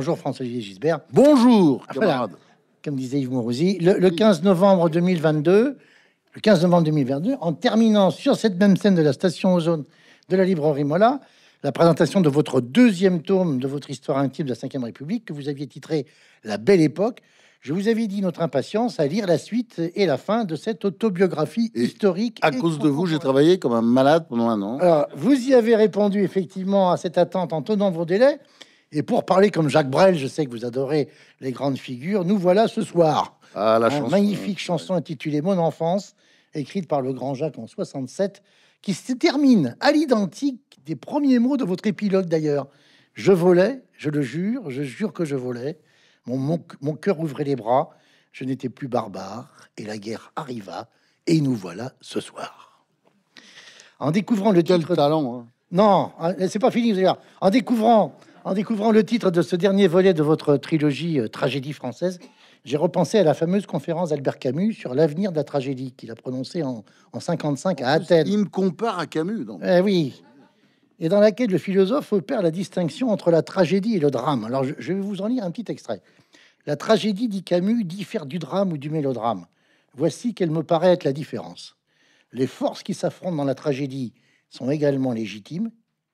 Bonjour François-Olivier Gisbert. Bonjour, comme disait Yves Mourouzi, le, 15 novembre 2022, le 15 novembre 2022, en terminant sur cette même scène de la station Ozone de la librairie Mola, la présentation de votre deuxième tome de votre histoire intime de la Ve République, que vous aviez titré La Belle Époque. Je vous avais dit notre impatience à lire la suite et la fin de cette autobiographie historique. À cause de vous, j'ai travaillé comme un malade pendant un an. Alors, vous y avez répondu effectivement à cette attente en tenant vos délais. Et pour parler comme Jacques Brel, je sais que vous adorez les grandes figures, nous voilà ce soir. Ah, la une magnifique euh, chanson intitulée Mon enfance, écrite par le grand Jacques en 67, qui se termine à l'identique des premiers mots de votre épilogue d'ailleurs. Je volais, je le jure, je jure que je volais. Mon, mon, cœur ouvrait les bras, je n'étais plus barbare, et la guerre arriva, et nous voilà ce soir. En découvrant le titre... talent hein. Non, hein, c'est pas fini, vous allez voir. En découvrant en découvrant le titre de ce dernier volet de votre trilogie euh, Tragédie française, j'ai repensé à la fameuse conférence d'Albert Camus sur l'avenir de la tragédie qu'il a prononcée en, 1955 à Athènes. Il me compare à Camus, donc. Eh oui. Et dans laquelle le philosophe opère la distinction entre la tragédie et le drame. Alors, je, je vais vous en lire un petit extrait. La tragédie, dit Camus, diffère du drame ou du mélodrame. Voici quelle me paraît être la différence. Les forces qui s'affrontent dans la tragédie sont également légitimes,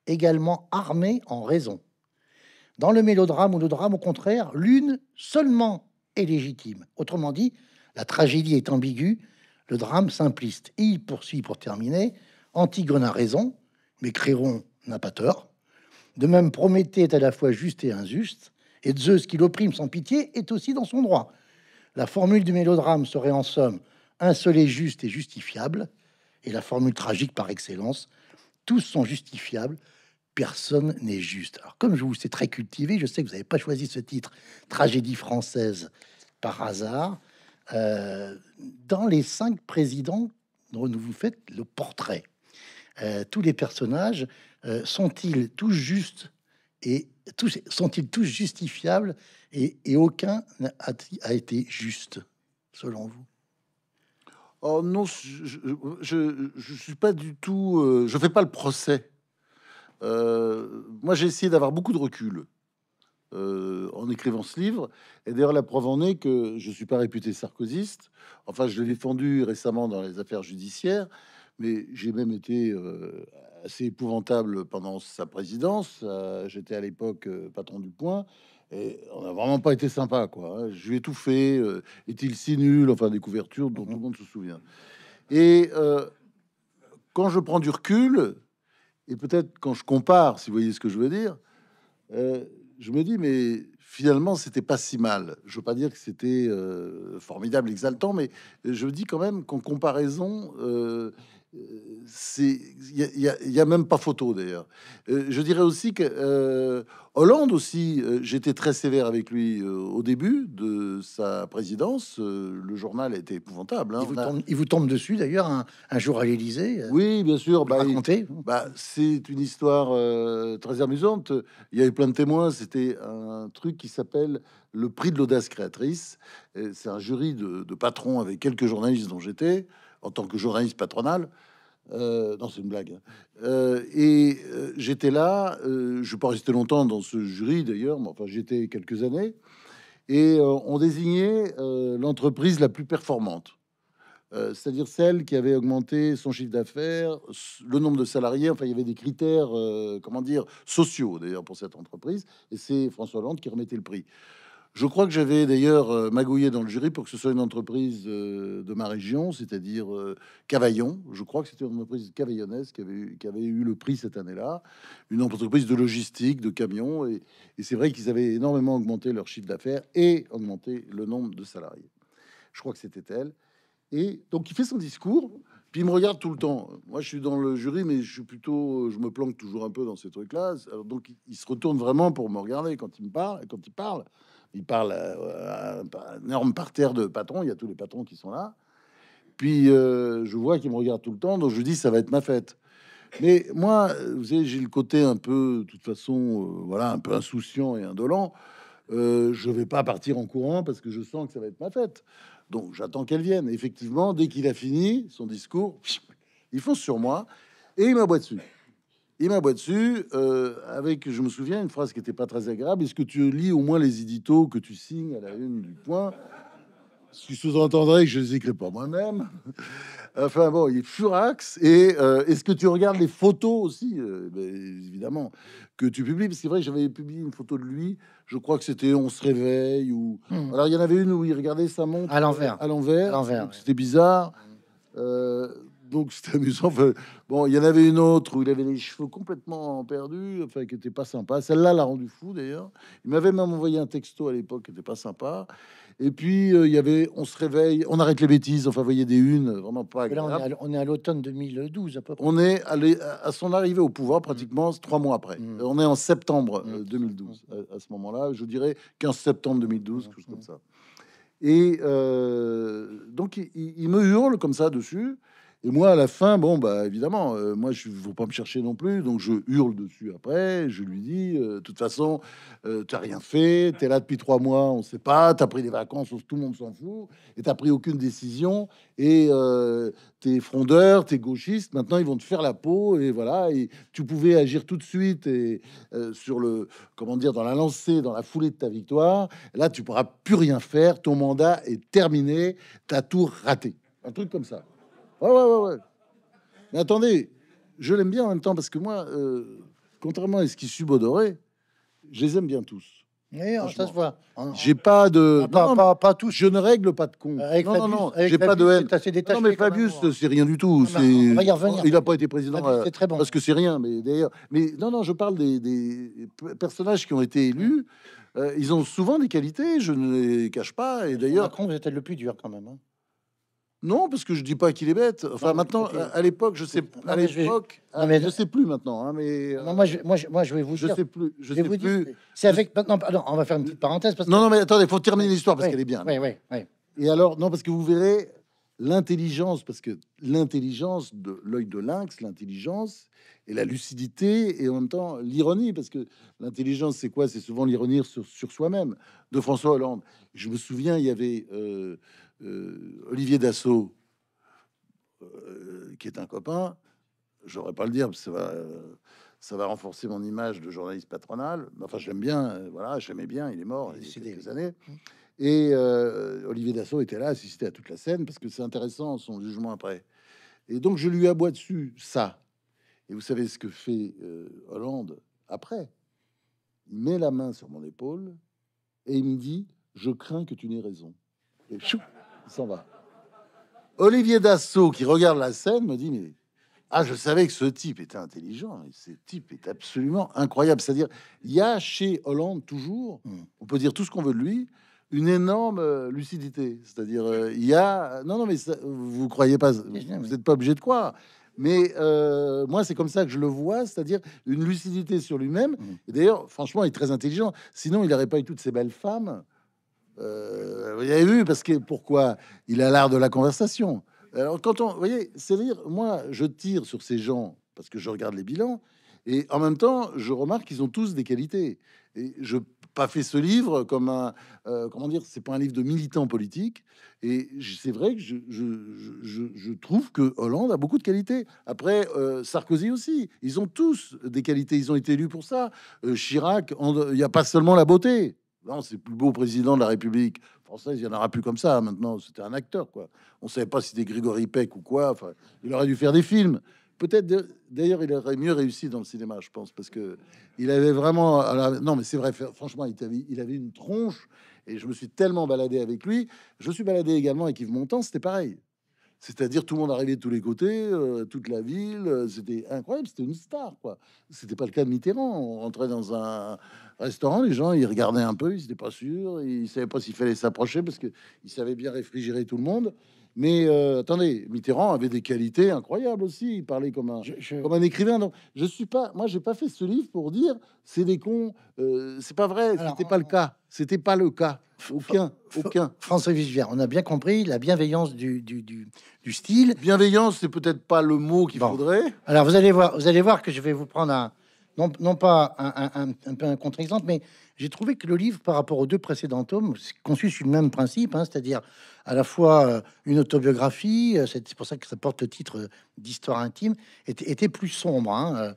également armées en raison. Dans le mélodrame ou le drame, au contraire, l'une seulement est légitime. Autrement dit, la tragédie est ambiguë, le drame simpliste. Et il poursuit pour terminer Antigone a raison, mais Créon n'a pas tort. De même, Prométhée est à la fois juste et injuste, et Zeus, qui l'opprime sans pitié, est aussi dans son droit. La formule du mélodrame serait en somme un seul est juste et justifiable, et la formule tragique par excellence tous sont justifiables, Personne n'est juste. Alors, comme je vous sais très cultivé, je sais que vous n'avez pas choisi ce titre, Tragédie française, par hasard. Euh, dans les cinq présidents dont vous faites le portrait, euh, tous les personnages euh, sont-ils tous justes et tous sont-ils tous justifiables et, aucun n'a été juste selon vous Oh non, je, ne suis pas du tout. je fais pas le procès euh, moi, j'ai essayé d'avoir beaucoup de recul. Euh, en écrivant ce livre. Et d'ailleurs, la preuve en est que je suis pas réputé sarkozyste. Enfin, je l'ai défendu récemment dans les affaires judiciaires, mais j'ai même été euh, assez épouvantable pendant sa présidence. J'étais à l'époque patron du point. Et on n'a vraiment pas été sympa, quoi. Hein. Je lui ai tout fait. Est-il si nul Enfin, des couvertures dont mhm. tout le monde se souvient. Et quand je prends du recul, et peut-être quand je compare, si vous voyez ce que je veux dire, euh, je me dis, mais finalement, c'était pas si mal. Je veux pas dire que c'était euh, formidable, exaltant, mais je dis quand même qu'en comparaison, euh, il n'y a, même pas photo d'ailleurs. Euh, je dirais aussi que euh, Hollande aussi, euh, j'étais très sévère avec lui au début de sa présidence. le journal était épouvantable. Hein. il, vous tombe, dessus d'ailleurs un, jour à l'Élysée. oui, bien sûr. Bah, bah, c'est une histoire très amusante. Il y a eu plein de témoins. C'était un truc qui s'appelle le prix de l'audace créatrice. C'est un jury de, de patrons avec quelques journalistes dont j'étais en tant que journaliste patronal. dans euh, non, c'est une blague. Hein. Euh, et euh, j'étais là, je ne pas rester longtemps dans ce jury d'ailleurs, mais enfin j'étais quelques années, et on désignait l'entreprise la plus performante, c'est-à-dire celle qui avait augmenté son chiffre d'affaires, le nombre de salariés, enfin il y avait des critères, comment dire, sociaux d'ailleurs pour cette entreprise, et c'est François Hollande qui remettait le prix. Je crois que j'avais d'ailleurs euh, magouillé dans le jury pour que ce soit une entreprise euh, de ma région, c'est-à-dire euh, Cavaillon. Je crois que c'était une entreprise cavaillonnaise qui avait, eu, qui avait eu le prix cette année-là, une entreprise de logistique, de camions. Et, c'est vrai qu'ils avaient énormément augmenté leur chiffre d'affaires et augmenté le nombre de salariés. Je crois que c'était elle. Et donc il fait son discours, puis il me regarde tout le temps. Moi, je suis dans le jury, mais je suis plutôt, je me planque toujours un peu dans ces trucs-là. donc il se retourne vraiment pour me regarder quand il me parle, quand il parle il parle à, par terre un énorme parterre de patrons. Il y a tous les patrons qui sont là. Puis euh, je vois qu'il me regarde tout le temps, donc je dis ça va être ma fête. Mais moi, vous savez, j'ai le côté un peu, de toute façon, euh, voilà, un peu insouciant et indolent. Je euh, je vais pas partir en courant parce que je sens que ça va être ma fête. Donc j'attends qu'elle vienne. effectivement, dès qu'il a fini son discours, il fonce sur moi et il m'aboie dessus. Et ma dessus euh, avec, je me souviens, une phrase qui n'était pas très agréable, est-ce que tu lis au moins les éditos que tu signes à la une du point Ce qui sous-entendrait que je les écris pas moi-même. enfin bon, il est furax. Et euh, est-ce que tu regardes les photos aussi, euh, ben, évidemment, que tu publies Parce c'est vrai, j'avais publié une photo de lui, je crois que c'était On se réveille, ou... Hmm. Alors il y en avait une où il regardait sa montre... À l'envers. À l'envers. C'était bizarre. Euh, donc c'était amusant. bon, il y en avait une autre où il avait les cheveux complètement perdus, enfin, qui n'était pas sympa. Celle-là l'a rendu fou d'ailleurs. Il m'avait même envoyé un texto à l'époque qui n'était pas sympa. Et puis euh, il y avait On se réveille, on arrête les bêtises, enfin, voyez des unes, euh, vraiment pas on est à, l'automne 2012 à peu près. On est allé à son arrivée au pouvoir pratiquement mm. trois mois après. Mm. Euh, on est en septembre 2012 mm. à, ce moment-là, je dirais 15 septembre 2012, quelque comme ça. Et donc il, me hurle comme ça dessus. Et moi, à la fin, bon, bah, évidemment, euh, moi, je ne faut pas me chercher non plus. Donc, je hurle dessus après. Je lui dis, euh, de toute façon, euh, tu n'as rien fait. Tu es là depuis trois mois. On ne sait pas. Tu as pris des vacances. Tout le monde s'en fout. Et tu n'as pris aucune décision. Et tes frondeurs, tes gauchistes, maintenant, ils vont te faire la peau. Et voilà. tu pouvais agir tout de suite et sur le, comment dire, dans la lancée, dans la foulée de ta victoire. Là, tu pourras plus rien faire. Ton mandat est terminé. Tu as tout raté. Un truc comme ça. Ouais, ouais, ouais, Mais attendez, je l'aime bien en même temps parce que moi, euh, contrairement à ce qui subodorait, je les aime bien tous. Oui, hein, ça se voit. Hein, hein. J'ai pas de. Ah, pas, non, pas, pas, tous. Je ne règle pas de con Avec non, non, non, j'ai pas de haine. Assez non, mais Fabius, c'est rien du tout. Ah, bah, c'est il n'a pas été président. très bon. Parce que c'est rien. Mais d'ailleurs. Mais non, non, je parle des, personnages qui ont été élus. Euh, ils ont souvent des qualités, je ne les cache pas. Et d'ailleurs. Macron, vous êtes le plus dur quand même. Non, parce que je dis pas qu'il est bête. Enfin, maintenant, à l'époque, je sais, à l'époque, je... mais... je sais plus maintenant. Hein, mais euh, moi, je, moi, moi, je vais vous dire. Je sais plus. Je, sais plus. C'est avec. Non, on va faire une petite parenthèse parce que... Non, non, mais attendez, faut terminer l'histoire parce qu'elle est bien. Oui, oui, oui. Et alors, non, parce que vous verrez l'intelligence, parce que l'intelligence de l'œil de lynx, l'intelligence et la lucidité et en même temps l'ironie, parce que l'intelligence, c'est quoi C'est souvent l'ironie sur, sur soi-même. De François Hollande. Je me souviens, il y avait. Euh, euh, Olivier Dassault, euh, qui est un copain, j'aurais pas le dire, ça va, renforcer mon image de journaliste patronal. Enfin, j'aime bien, euh, voilà, j'aimais bien, il est mort il, y a quelques années. Mmh. Et Olivier Dassault était là, assisté à toute la scène, parce que c'est intéressant son jugement après. Et donc, je lui aboie dessus ça. Et vous savez ce que fait Hollande après Il met la main sur mon épaule et il me dit Je crains que tu n'aies raison. Et s'en va. Olivier Dassault, qui regarde la scène, me dit Mais ah, je savais que ce type était intelligent. ce type est absolument incroyable. C'est-à-dire, il y a chez Hollande toujours, hmm. on peut dire tout ce qu'on veut de lui, une énorme euh, lucidité. C'est-à-dire, euh, il y a. Non, non, mais vous croyez pas. Vous n'êtes pas obligé de croire. Mais euh, moi, c'est comme ça que je le vois, c'est-à-dire une lucidité sur lui-même. Hmm. d'ailleurs, franchement, il est très intelligent. Sinon, il n'aurait pas eu toutes ces belles femmes. Euh, vous avez vu parce que pourquoi il a l'art de la conversation. Alors quand on, voyez, c'est-à-dire moi je tire sur ces gens parce que je regarde les bilans et en même temps je remarque qu'ils ont tous des qualités. Et je pas fait ce livre comme un euh, comment dire, c'est pas un livre de militant politique. Et c'est vrai que je, je, trouve que Hollande a beaucoup de qualités. Après euh, Sarkozy aussi, ils ont tous des qualités. Ils ont été élus pour ça. Euh, Chirac, il n'y a pas seulement la beauté. Non, c'est le plus beau président de la République française. Il n'y en aura plus comme ça. Hein, maintenant, c'était un acteur, quoi. On savait pas si c'était Grégory Peck ou quoi. Enfin, il aurait dû faire des films. Peut-être d'ailleurs, il aurait mieux réussi dans le cinéma, je pense, parce que il avait vraiment. Alors, non, mais c'est vrai, franchement, il avait, il avait une tronche et je me suis tellement baladé avec lui. Je suis baladé également avec Yves Montand, c'était pareil. C'est-à-dire, tout le monde arrivait de tous les côtés, euh, toute la ville, euh, c'était incroyable, c'était une star, quoi. C'était pas le cas de Mitterrand, on rentrait dans un, restaurant, les gens, ils regardaient un peu, ils n'étaient pas sûrs, ils savaient pas s'il fallait s'approcher parce qu'ils savaient bien réfrigérer tout le monde. Mais euh, attendez, Mitterrand avait des qualités incroyables aussi. Il parlait comme un, Comme un écrivain. Donc, je suis pas, moi, j'ai pas fait ce livre pour dire c'est des cons. Euh, c'est pas vrai. C'était pas le cas. C'était pas le cas. Aucun, aucun. François Vigevert, on a bien compris la bienveillance du, du, du, style. Bienveillance, c'est peut-être pas le mot qu'il faudrait. Alors, vous allez voir, vous allez voir que je vais vous prendre un, non, pas un, peu un contre-exemple, mais j'ai trouvé que le livre, par rapport aux deux précédents tomes, conçu sur le même principe, hein, c'est-à-dire à la fois euh, une autobiographie, euh, c'est pour ça que ça porte le titre euh, d'histoire intime, était, plus sombre hein,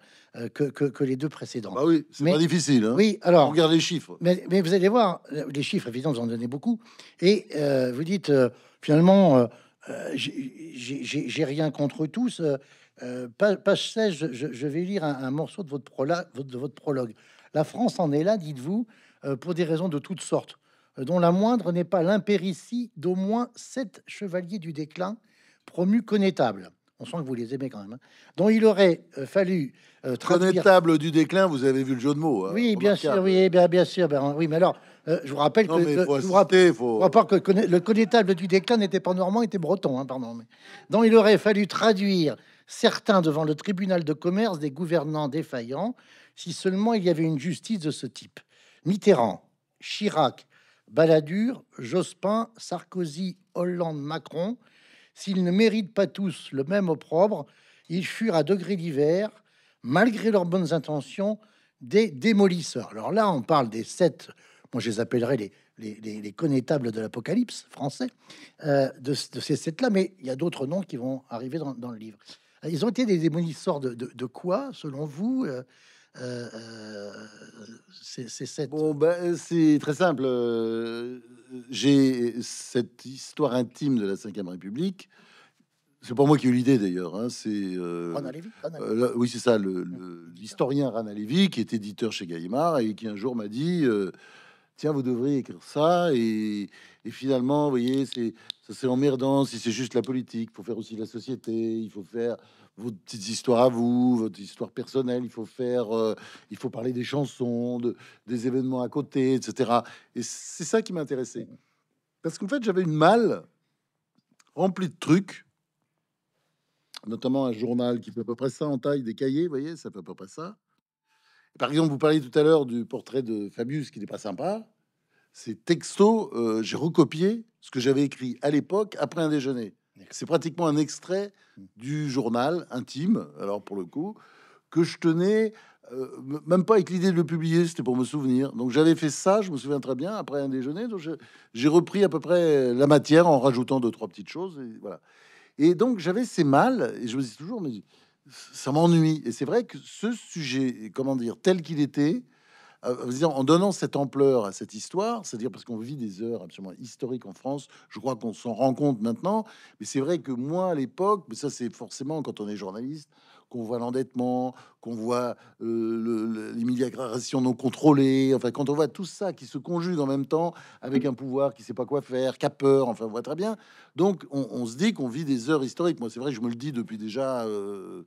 que, les deux précédents. Bah oui, c'est pas difficile. Hein. Oui, alors. Regardez les chiffres. Mais, vous allez voir, les chiffres, évidemment, vous en donnez beaucoup. Et vous dites, finalement, j'ai rien contre tous. Euh, page, 16, je, vais lire un, morceau de votre, de votre prologue. La France en est là, dites-vous, euh, pour des raisons de toutes sortes, euh, dont la moindre n'est pas l'impéritie d'au moins sept chevaliers du déclin promus connétables. On sent que vous les aimez quand même. Hein. dont il aurait fallu traduire... Connétable du déclin, vous avez vu le jeu de mots. Hein, oui, bien sûr, oui, bien, bien sûr. Ben, oui, mais alors, je vous rappelle que, le, que le connétable du déclin n'était pas normand, était breton. Hein, pardon. Dont il aurait fallu traduire certains devant le tribunal de commerce des gouvernants défaillants, si seulement il y avait une justice de ce type. Mitterrand, Chirac, Balladur, Jospin, Sarkozy, Hollande, Macron, s'ils ne méritent pas tous le même opprobre, ils furent à degrés divers, malgré leurs bonnes intentions, des démolisseurs. Alors là, on parle des sept, moi je les appellerai les, connétables de l'Apocalypse français, euh, de, ces sept-là, mais il y a d'autres noms qui vont arriver dans le livre. Ils ont été des démonisseurs de, de, quoi, selon vous euh, euh, euh, c'est cette... Bon, ben, c'est très simple. J'ai cette histoire intime de la Ve République. C'est pas moi qui ai eu l'idée d'ailleurs. Hein, c'est Rana oui, c'est ça, l'historien Rana Lévy, qui est éditeur chez Gallimard et qui un jour m'a dit tiens, vous devriez écrire ça. Et, finalement, vous voyez, c'est c'est emmerdant si c'est juste la politique. Il faut faire aussi la société. Il faut faire vos petites histoires à vous, votre histoire personnelle. Il faut faire, euh, il faut parler des chansons, de, des événements à côté, etc. Et c'est ça qui m'intéressait. Parce qu'en fait, j'avais une malle remplie de trucs, notamment un journal qui fait à peu près ça en taille, des cahiers, vous voyez, ça fait à peu près ça. Par exemple, vous parliez tout à l'heure du portrait de Fabius qui n'est pas sympa. C'est texto, euh, j'ai recopié ce que j'avais écrit à l'époque après un déjeuner. C'est pratiquement un extrait hmm. du journal intime, alors pour le coup, que je tenais euh, même pas avec l'idée de le publier, c'était pour me souvenir. Donc j'avais fait ça, je me souviens très bien, après un déjeuner. Donc j'ai repris à peu près la matière en rajoutant deux, trois petites choses. Et, voilà. et donc j'avais ces mal, et je me dis toujours, mais ça m'ennuie. Et c'est vrai que ce sujet, comment dire, tel qu'il était, euh, en donnant cette ampleur à cette histoire, c'est-à-dire parce qu'on vit des heures absolument historiques en France, je crois qu'on s'en rend compte maintenant, mais c'est vrai que moi à l'époque, mais ça c'est forcément quand on est journaliste, qu'on voit l'endettement, qu'on voit euh, l'immigration non contrôlée. Enfin, quand on voit tout ça qui se conjugue en même temps avec un pouvoir qui sait pas quoi faire, qui a peur, enfin, on voit très bien. Donc, on, se dit qu'on vit des heures historiques. Moi, c'est vrai, je me le dis depuis déjà. Euh,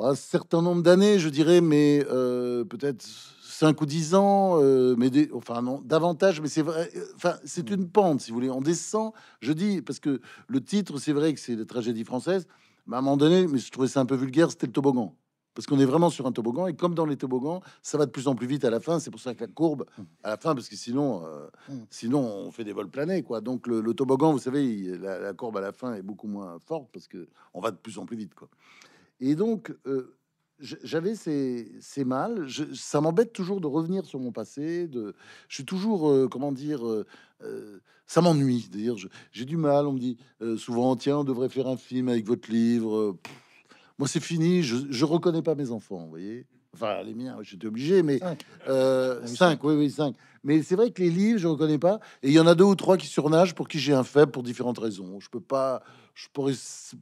un certain nombre d'années, je dirais, mais euh, peut-être cinq ou dix ans, mais enfin non, davantage, mais c'est vrai, enfin c'est une pente, si vous voulez, on descend, je dis, parce que le titre, c'est vrai que c'est la tragédie française, mais à un moment donné, mais je trouvais ça un peu vulgaire, c'était le toboggan. Parce qu'on est vraiment sur un toboggan, et comme dans les toboggans, ça va de plus en plus vite à la fin. C'est pour ça que la courbe, hum. à la fin, parce que sinon, euh, hum. sinon on fait des vols planés, quoi. Donc le, toboggan, vous savez, la, courbe à la fin est beaucoup moins forte parce que on va de plus en plus vite, quoi. Et donc, euh, j'avais ces, mal. ça m'embête toujours de revenir sur mon passé. De, je suis toujours, euh, comment dire, euh, euh, ça m'ennuie. D'ailleurs, j'ai du mal. On me dit souvent, tiens, on devrait faire un film avec votre livre. moi, c'est fini. Je, je reconnais pas mes enfants. Vous voyez. Enfin, les miens, j'étais obligé, mais 5, euh, ah, oui, oui, 5. Mais c'est vrai que les livres, je ne reconnais pas. Et il y en a deux ou trois qui surnagent pour qui j'ai un faible pour différentes raisons. Je peux pas, je pourrais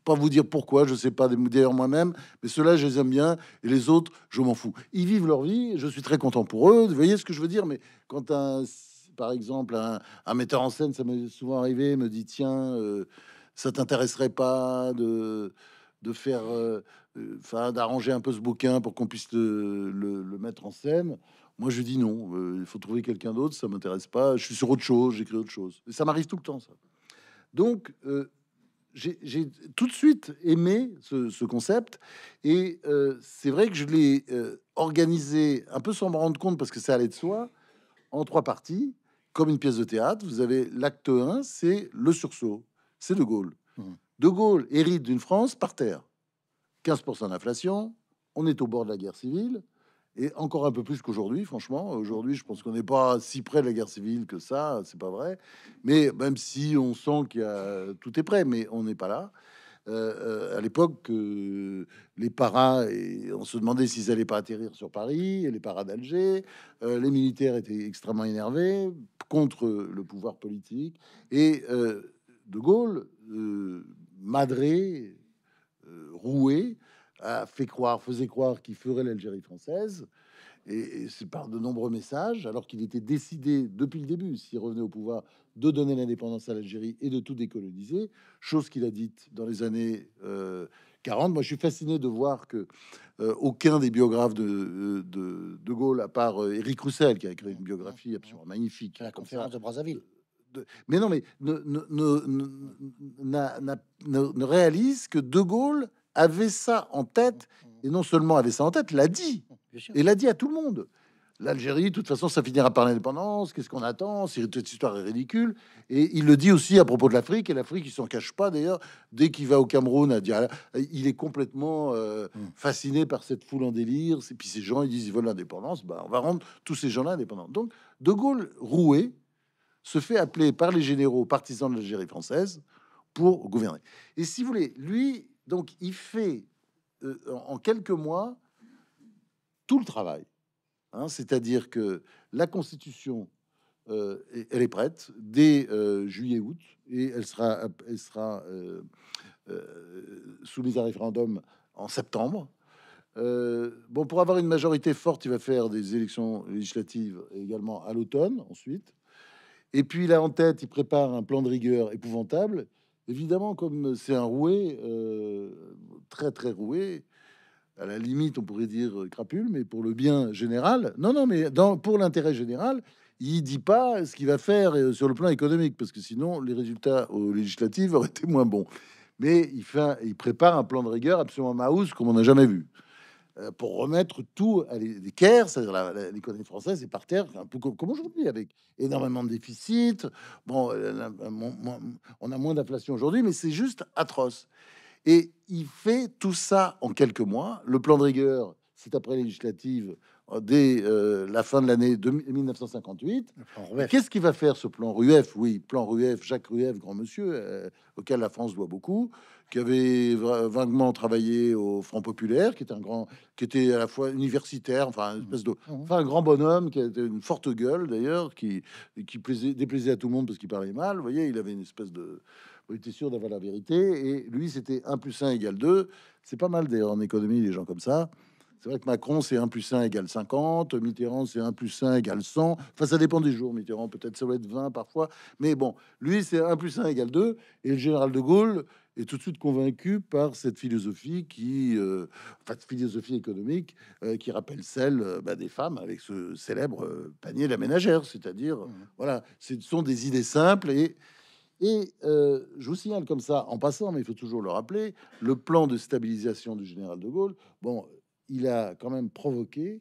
pas vous dire pourquoi, je sais pas d'ailleurs moi-même, mais ceux-là, je les aime bien. Et les autres, je m'en fous. Ils vivent leur vie, je suis très content pour eux. Vous voyez ce que je veux dire Mais quand un, par exemple, un, metteur en scène, ça m'est souvent arrivé, me dit tiens, ça euh, ça t'intéresserait pas de de faire, euh, euh, enfin, d'arranger un peu ce bouquin pour qu'on puisse le, mettre en scène. Moi, je dis non. Euh, il faut trouver quelqu'un d'autre. Ça m'intéresse pas. Je suis sur autre chose. J'écris autre chose. Et ça m'arrive tout le temps. Ça. Donc, j'ai tout de suite aimé ce, concept. Et c'est vrai que je l'ai organisé un peu sans me rendre compte parce que ça allait de soi en trois parties, comme une pièce de théâtre. Vous avez l'acte 1, c'est le sursaut, c'est De Gaulle. Mmh. De Gaulle hérite d'une France par terre. 15% d'inflation, on est au bord de la guerre civile, et encore un peu plus qu'aujourd'hui, franchement. Aujourd'hui, je pense qu'on n'est pas si près de la guerre civile que ça, c'est pas vrai. Mais même si on sent qu'il y tout est prêt, mais on n'est pas là. Euh, euh, à l'époque, euh, les paras, et on se demandait s'ils allaient pas atterrir sur Paris, et les paras d'Alger, les militaires étaient extrêmement énervés contre le pouvoir politique. Et De Gaulle, madré, euh, roué, a fait croire, faisait croire qu'il ferait l'Algérie française. Et, c'est par de nombreux messages, alors qu'il était décidé depuis le début, s'il revenait au pouvoir, de donner l'indépendance à l'Algérie et de tout décoloniser, chose qu'il a dite dans les années 40. Euh, Moi, je suis fasciné de voir que euh, aucun des biographes de, de, Gaulle, à part Éric Roussel, qui a écrit une biographie absolument magnifique, la conférence de Brazzaville mais non, mais ne, ne, réalise que De Gaulle avait ça en tête, et non seulement avait ça en tête, l'a dit, et l'a dit à tout le monde. L'Algérie, de toute façon, ça finira par l'indépendance. Qu'est-ce qu'on attend Cette histoire est ridicule. Et il le dit aussi à propos de l'Afrique. Et l'Afrique, il s'en cache pas d'ailleurs. Dès qu'il va au Cameroun, à dire, il est complètement euh, hmm. fasciné par cette foule en délire. Et puis ces gens, ils disent, ils veulent l'indépendance. Bah, on va rendre tous ces gens-là indépendants. Donc, De Gaulle, roué, se fait appeler par les généraux partisans de l'Algérie française pour gouverner. Et si vous voulez, lui, donc, il fait euh, en quelques mois tout le travail. Hein, c'est-à-dire que la Constitution, euh, elle est prête dès euh, juillet-août et elle sera, elle sera soumise à référendum en septembre. bon, pour avoir une majorité forte, il va faire des élections législatives également à l'automne ensuite. Et puis là, en tête, il prépare un plan de rigueur épouvantable. Évidemment, comme c'est un roué, euh, très très roué, à la limite, on pourrait dire euh, crapule, mais pour le bien général, non, non, mais dans, pour l'intérêt général, il dit pas ce qu'il va faire euh, sur le plan économique, parce que sinon, les résultats aux législatives auraient été moins bons. Mais il, fait, il prépare un plan de rigueur absolument maouz, comme on n'a jamais vu. Euh, pour remettre tout à l'équerre, c'est-à-dire l'économie française est par terre, un peu comme, aujourd'hui, avec énormément de déficits. Bon, euh, on a moins d'inflation aujourd'hui, mais c'est juste atroce. Et il fait tout ça en quelques mois. Le plan de rigueur, c'est après législative, dès euh, la fin de l'année 1958. Qu'est-ce qu'il va faire ce plan Rueff Oui, plan Rueff, Jacques Rueff, grand monsieur, euh, auquel la France doit beaucoup, qui avait vaguement travaillé au Front Populaire, qui était un grand, qui était à la fois universitaire, enfin mmh. mmh. un grand bonhomme qui avait une forte gueule d'ailleurs, qui déplaisait à tout le monde parce qu'il parlait mal. Vous voyez, il avait une espèce de il était sûr d'avoir la vérité, et lui, c'était 1 plus 1 égale 2. C'est pas mal d'ailleurs en économie, des gens comme ça. C'est vrai que Macron, c'est 1 plus 1 égale 50. Mitterrand, c'est 1 plus 1 égale 100. Enfin, ça dépend des jours. Mitterrand, peut-être ça va être 20 parfois. Mais bon, lui, c'est 1 plus 1 égale 2. Et le général de Gaulle est tout de suite convaincu par cette philosophie qui, euh, philosophie économique, euh, qui rappelle celle euh, bah, des femmes avec ce célèbre panier de la ménagère. C'est-à-dire, mmh. voilà, ce sont des idées simples et. Et je vous signale comme ça, en passant, mais il faut toujours le rappeler, le plan de stabilisation du général de Gaulle, bon, il a quand même provoqué,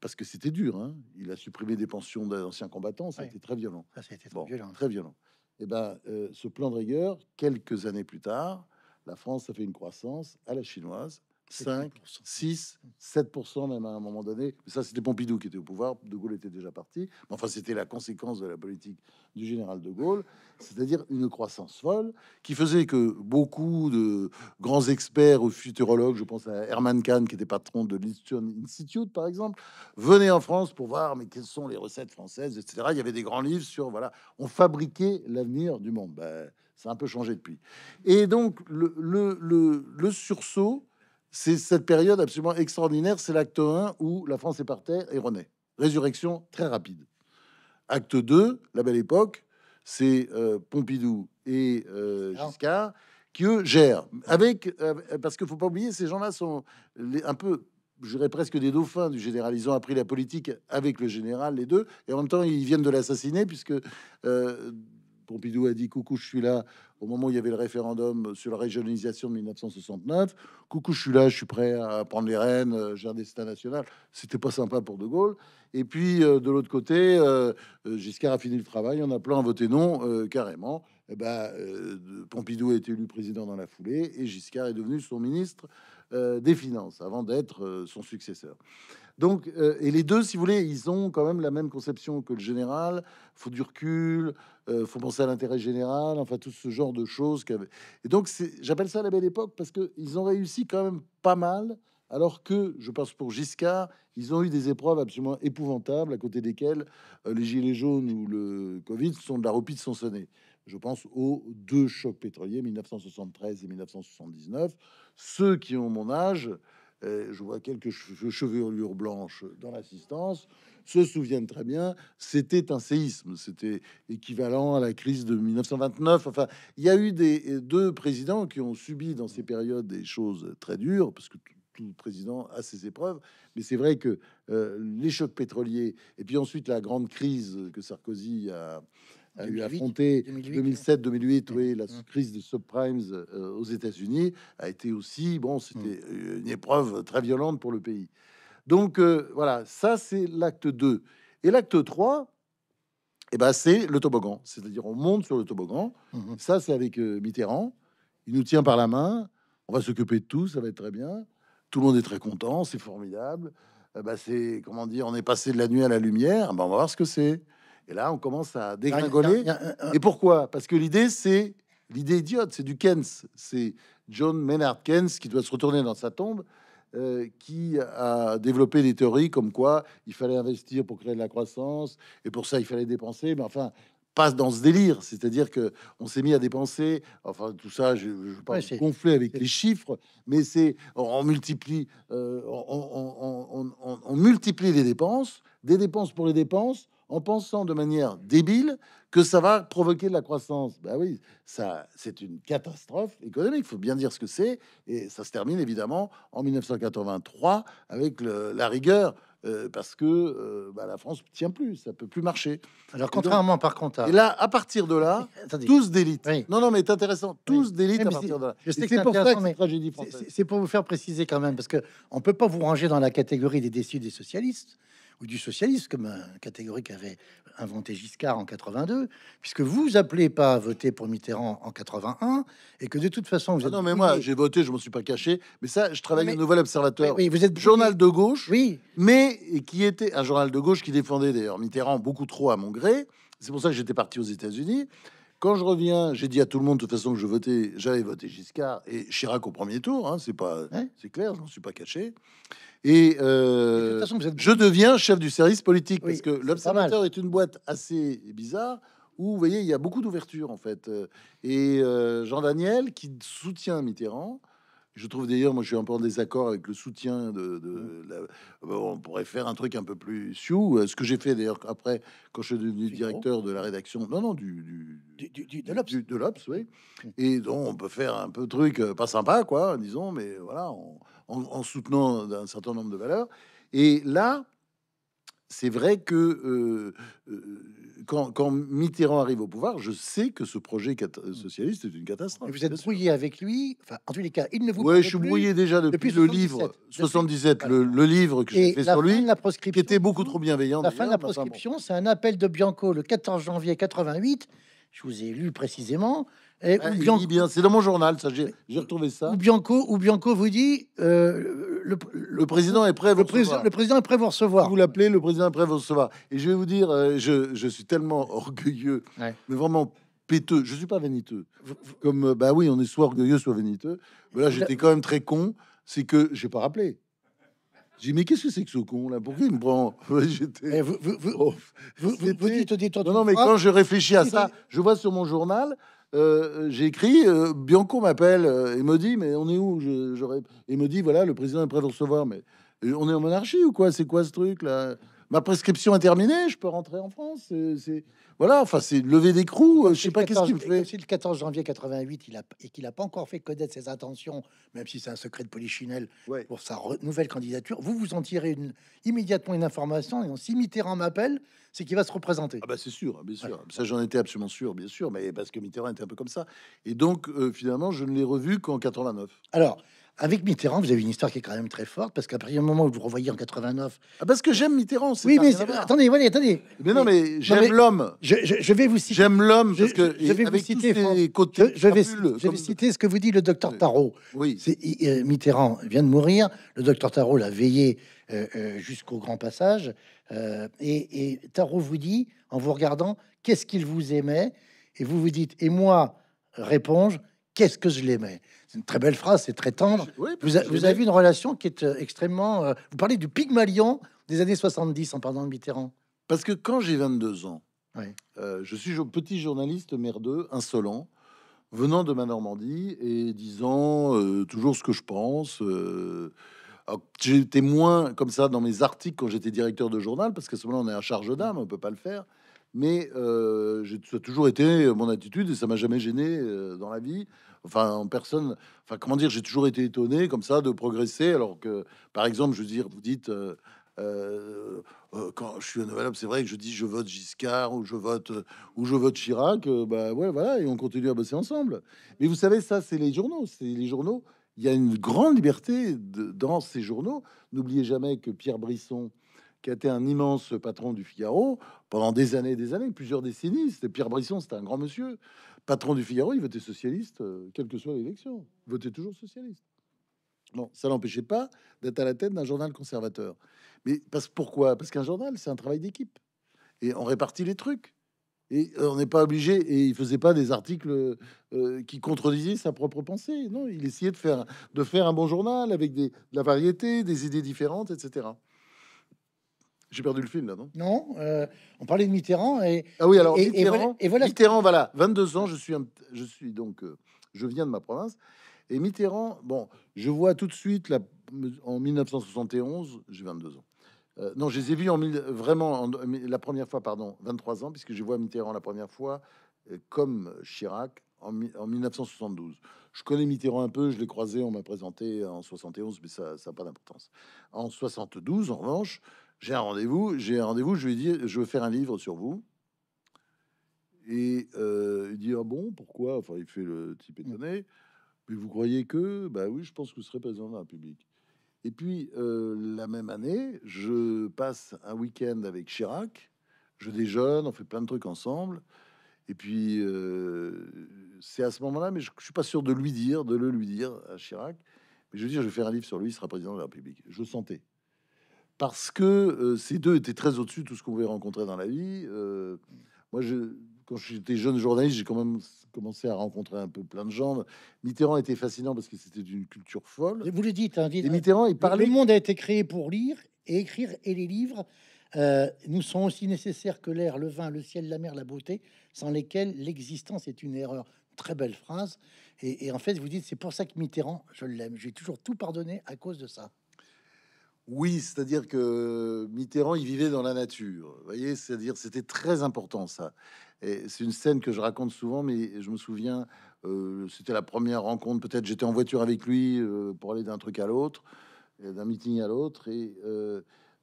parce que c'était dur, hein. il a supprimé des pensions d'anciens combattants, ça a été très violent. Ça, a été très violent. Très violent. Et eh ben, euh, ce plan de rigueur, quelques années plus tard, la France a fait une croissance à la chinoise, 5, 6, 7 même à un moment donné. ça, c'était Pompidou qui était au pouvoir. De Gaulle était déjà parti. Mais enfin, c'était la conséquence de la politique du général de Gaulle, c'est-à-dire une croissance folle qui faisait que beaucoup de grands experts ou futurologues, je pense à Herman Kahn, qui était patron de l'Institute par exemple, venaient en France pour voir mais quelles sont les recettes françaises, etc. Il y avait des grands livres sur voilà, on fabriquait l'avenir du monde. Ben, ça a un peu changé depuis. Et donc, le, le sursaut c'est cette période absolument extraordinaire. C'est l'acte 1 où la France est par terre et renaît. Résurrection très rapide. Acte 2, la belle époque, c'est euh, Pompidou et euh, Giscard qui eux gèrent avec euh, parce qu'il faut pas oublier ces gens-là sont un peu je dirais presque des dauphins du général. Ils ont appris la politique avec le général, les deux, et en même temps ils viennent de l'assassiner puisque Pompidou a dit coucou, je suis là au moment où il y avait le référendum sur la régionalisation de 1969. Coucou, je suis là, je suis prêt à prendre les rênes, euh, j'ai un destin national. C'était pas sympa pour De Gaulle. Et puis euh, de l'autre côté, euh, Giscard a fini le travail en appelant à voter non carrément. Eh ben, Pompidou a été élu président dans la foulée et Giscard est devenu son ministre des Finances avant d'être son successeur. Donc, euh, et les deux, si vous voulez, ils ont quand même la même conception que le général. Faut du recul, euh, faut penser à l'intérêt général, enfin tout ce genre de choses. Et donc, j'appelle ça la belle époque parce qu'ils ont réussi quand même pas mal, alors que, je pense pour Giscard, ils ont eu des épreuves absolument épouvantables à côté desquelles euh, les gilets jaunes ou le Covid sont de la roupie de sonnet. Je pense aux deux chocs pétroliers 1973 et 1979. Ceux qui ont mon âge je vois quelques chevelures blanches dans l'assistance, se souviennent très bien, c'était un séisme, c'était équivalent à la crise de 1929. Enfin, il y a eu des deux présidents qui ont subi dans ces périodes des choses très dures, parce que tout président a ses épreuves, mais c'est vrai que euh, les chocs pétroliers et puis ensuite la grande crise que Sarkozy a a eu affronté 2007-2008, oui, la mm. crise des subprimes euh, aux États-Unis a été aussi, bon, c'était mm. euh, une épreuve très violente pour le pays. Donc euh, voilà, ça c'est l'acte 2. Et l'acte 3, eh ben, c'est le toboggan, c'est-à-dire on monte sur le toboggan. Mm-hmm. Ça c'est avec Mitterrand. Il nous tient par la main, on va s'occuper de tout, ça va être très bien. Tout le monde est très content, c'est formidable. Eh ben, c'est comment dire, on est passé de la nuit à la lumière. Ben, on va voir ce que c'est. Et là, on commence à dégringoler. Et pourquoi Parce que l'idée, c'est l'idée idiote, c'est du Keynes, c'est John Maynard Keynes qui doit se retourner dans sa tombe, euh, qui a développé des théories comme quoi il fallait investir pour créer de la croissance et pour ça il fallait dépenser. Mais enfin, passe dans ce délire, c'est-à-dire que on s'est mis à dépenser. Enfin, tout ça, je, je pas gonfler avec les chiffres, mais c'est on, multiplie, euh, on multiplie les dépenses, des dépenses pour les dépenses en pensant de manière débile que ça va provoquer de la croissance. Ben oui, ça, c'est une catastrophe économique. Il faut bien dire ce que c'est. Et ça se termine évidemment en 1983 avec la rigueur. Euh, parce que euh, bah, la France tient plus, ça peut plus marcher. Alors contrairement par contre à... Et là, à partir de là, tous d'élite. Non, non, mais c'est intéressant, tous oui. d'élite à partir de là. c'est pour pour vous faire préciser quand même, parce que on peut pas vous ranger dans la catégorie des déçus des socialistes ou du socialisme, comme une catégorie qu'avait inventé Giscard en 82, puisque vous appelez pas à voter pour Mitterrand en 81, et que de toute façon, vous ah non, mais moi, j'ai voté, je m'en suis pas caché, mais ça, je travaille mais, au Nouvel Observateur. Oui, vous êtes journal de gauche, oui, mais qui était un journal de gauche qui défendait d'ailleurs Mitterrand beaucoup trop à mon gré. C'est pour ça que j'étais parti aux États-Unis. Quand je reviens, j'ai dit à tout le monde de toute façon que je votais, j'avais voté Giscard et Chirac au premier tour. Hein, c'est pas, c'est clair, je m'en suis pas caché. Et, euh, je deviens chef du service politique parce que l'Observateur est une boîte assez bizarre où, vous voyez, il y a beaucoup d'ouverture en fait. Euh, et euh, Jean Daniel, qui soutient Mitterrand, je trouve d'ailleurs, moi je suis un peu en désaccord avec le soutien de. Mmh. Euh, on pourrait faire un truc un peu plus sioux. Euh, ce que j'ai fait d'ailleurs après, quand je suis devenu directeur de la rédaction. Non, non, du. du, du, de l'Obs. de l'Obs, oui. Mmh. Et donc on peut faire un peu truc euh, pas sympa, quoi, disons, mais voilà, en, soutenant un certain nombre de valeurs. Et là, c'est vrai que quand, Mitterrand arrive au pouvoir, je sais que ce projet euh, mm. socialiste est une catastrophe. vous êtes brouillé avec lui. Enfin, en tous les cas, il ne vous. Oui, je suis brouillé déjà depuis, le livre 77, le, livre que j'ai fait sur lui, qui était beaucoup trop bienveillant. La fin de la proscription, c'est un appel de Bianco le 14 janvier 88. Je vous ai lu précisément. Et eh, ah, dit bien, c'est dans mon journal, ça, j'ai retrouvé ça. Ou Bianco, ou Bianco vous dit euh, le, président est prêt à le recevoir. président est prêt vous recevoir. Vous l'appelez, le président est prêt à vous recevoir. Et je vais vous dire, euh, je, suis tellement orgueilleux, mais vraiment péteux. Je suis pas vaniteux. Comme, euh, bah oui, on est soit orgueilleux, soit véniteux. Mais là, j'étais quand même très con, c'est que j'ai pas rappelé. J'ai dit, mais qu'est-ce que c'est que ce con là Pourquoi il me prend eh, Vous, vous, vous, oh, vous, dites, non, mais quand oh, je réfléchis à ça, je vois sur mon journal, euh, j'ai écrit, euh, Bianco m'appelle euh, et me dit, mais on est où Il Et me dit, voilà, le président est prêt à recevoir. Mais on est en monarchie ou quoi C'est quoi ce truc là ma prescription est terminée, je peux rentrer en France. C'est voilà, enfin c'est lever des euh, Je sais pas qu'est-ce qu'il fait. le 14 janvier 88, il a et qu'il n'a pas encore fait connaître ses intentions, même si c'est un secret de polichinelle pour sa nouvelle candidature, vous vous en tirez une, immédiatement une information et en si Mitterrand m'appelle, c'est qu'il va se représenter. Ah bah c'est sûr, bien sûr. Ça j'en étais absolument sûr, bien sûr, mais parce que Mitterrand était un peu comme ça. Et donc euh, finalement, je ne l'ai revu qu'en 89. Alors. Avec Mitterrand, vous avez une histoire qui est quand même très forte, parce qu'à partir du moment où vous revoyez en 89. Ah, parce que j'aime Mitterrand, c'est Oui, mais attendez, attendez. Mais, non, mais j'aime l'homme. Je, vais vous citer. J'aime l'homme, parce que. Je, vais vous citer. Côtés je, vais, citer ce que vous dit le docteur Tarot. Oui. c'est euh, Mitterrand vient de mourir. Le docteur Tarot l'a veillé euh, euh, jusqu'au grand passage. Et, Tarot vous dit, en vous regardant, qu'est-ce qu'il vous aimait Et vous vous dites, et moi, réponds-je, qu'est-ce que je l'aimais. C'est une très belle phrase, c'est très tendre. vous, avez une relation qui est euh, extrêmement. Euh, vous parlez du Pygmalion des années 70 en parlant de Mitterrand. Parce que quand j'ai 22 ans, euh, je suis petit journaliste merdeux, insolent, venant de ma Normandie et disant toujours ce que je pense. Oh, j'étais moins comme ça dans mes articles quand j'étais directeur de journal, parce qu'à ce moment-là, on est à charge d'âme, on peut pas le faire mais euh, j'ai ça toujours été euh, mon attitude et ça m'a jamais gêné euh, dans la vie. Enfin, en personne, enfin, comment dire, j'ai toujours été étonné comme ça de progresser. Alors que, par exemple, je veux dire, vous dites. quand je suis un nouvel homme, c'est vrai que je dis je vote Giscard ou je vote ou je vote Chirac, bah ouais, voilà, et on continue à bosser ensemble. Mais vous savez, ça, c'est les journaux, c'est les journaux. Il y a une grande liberté dans ces journaux. N'oubliez jamais que Pierre Brisson, qui a été un immense patron du Figaro pendant des années et des années, plusieurs décennies. C'était Pierre Brisson, c'était un grand monsieur. Patron du Figaro, il votait socialiste, euh, quelle que soit l'élection. Il votait toujours socialiste. Bon, ça n'empêchait pas d'être à la tête d'un journal conservateur. Mais parce, pourquoi Parce qu'un journal, c'est un travail d'équipe. Et on répartit les trucs. Et euh, on n'est pas obligé, et il faisait pas des articles euh, qui contredisaient sa propre pensée. Non, il essayait de faire, de faire un bon journal avec de la variété, des idées différentes, etc. J'ai perdu le film, là, non Non, euh, on parlait de Mitterrand et ah oui alors et, Mitterrand, et voilà, voilà, 22 ans je suis je suis donc euh, je viens de ma province et Mitterrand bon je vois tout de suite la en 1971 j'ai 22 ans euh, non je les ai vus en vraiment la première fois pardon 23 ans puisque je vois Mitterrand la première fois comme Chirac en, 1972 je connais Mitterrand un peu je l'ai croisé on m'a présenté en 71 mais ça n'a pas d'importance en 72 en revanche j'ai un rendez-vous, j'ai un rendez-vous, je lui dis, je veux faire un livre sur vous. Et euh, il dit, ah bon, pourquoi Enfin, il fait le type étonné. Mais vous croyez que Bah oui, je pense que vous serez président de la République. Et puis, euh, la même année, je passe un week-end avec Chirac. Je déjeune, on fait plein de trucs ensemble. Et puis, euh, c'est à ce moment-là, mais je, ne suis pas sûr de lui dire, de le lui dire à Chirac. Mais je lui dis, je vais faire un livre sur lui, il sera président de la République. Je sentais parce que euh, ces deux étaient très au-dessus de tout ce qu'on pouvait rencontrer dans la vie. Euh, moi, quand j'étais jeune journaliste, j'ai quand même commencé à rencontrer un peu plein de gens. Mitterrand était fascinant parce que c'était une culture folle. Vous le hein, dites, et Mitterrand, il parlait. Le monde a été créé pour lire et écrire, et les livres euh, nous sont aussi nécessaires que l'air, le vin, le ciel, la mer, la beauté, sans lesquels l'existence est une erreur. Très belle phrase. et en fait, vous dites, c'est pour ça que Mitterrand, je l'aime. J'ai toujours tout pardonné à cause de ça. Oui, c'est-à-dire que Mitterrand, il vivait dans la nature. voyez, c'est-à-dire c'était très important ça. Et c'est une scène que je raconte souvent, mais je me souviens, euh, c'était la première rencontre. Peut-être j'étais en voiture avec lui euh, pour aller d'un truc à l'autre, euh, d'un meeting à l'autre, et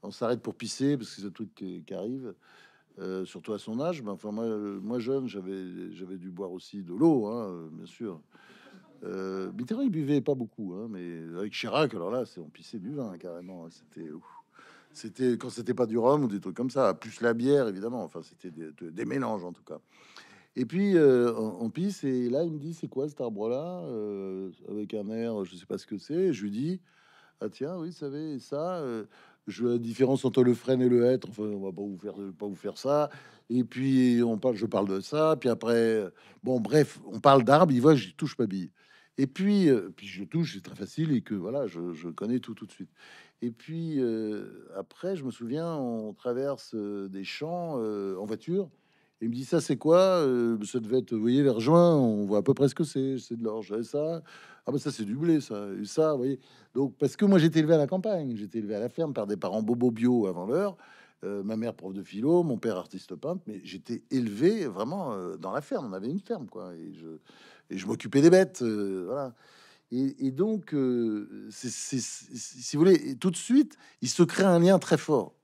on s'arrête pour pisser parce que c'est le truc qui, arrive. surtout à son âge, ben enfin moi, moi jeune, j'avais, dû boire aussi de l'eau, hein, bien sûr. Euh, Mitterrand, il buvait pas beaucoup, hein, mais avec Chirac, alors là, c'est on pissait du vin hein, carrément. Hein, c'était c'était quand c'était pas du rhum ou des trucs comme ça, plus la bière évidemment. Enfin, c'était des, mélanges en tout cas. Et puis euh, on, pisse et là il me dit c'est quoi cet arbre là euh, avec un air je sais pas ce que c'est. Je lui dis ah tiens oui vous savez ça euh, je la différence entre le frein et le être. Enfin on va pas vous faire pas vous faire ça. Et puis on parle je parle de ça. Puis après bon bref on parle d'arbre. Il voit je touche ma bille. Et puis, euh, puis je touche, c'est très facile et que voilà, je, connais tout tout de suite. Et puis euh, après, je me souviens, on traverse euh, des champs en voiture. Et il me dit ça, c'est quoi Ça devait être, vous voyez, vers juin, on voit à peu près ce que c'est. C'est de l'orge, ça. Ah ben ça, c'est du blé, ça. ça, voyez. Donc parce que moi, j'étais élevé à la campagne, j'étais élevé à la ferme par des parents bobo bio avant l'heure. ma mère prof de philo, mon père artiste peintre, mais j'étais élevé vraiment dans la ferme. On avait une ferme, quoi. Et je et je m'occupais des bêtes. Euh, voilà. et, donc, euh, si vous voulez, tout de suite, il se crée un lien très fort.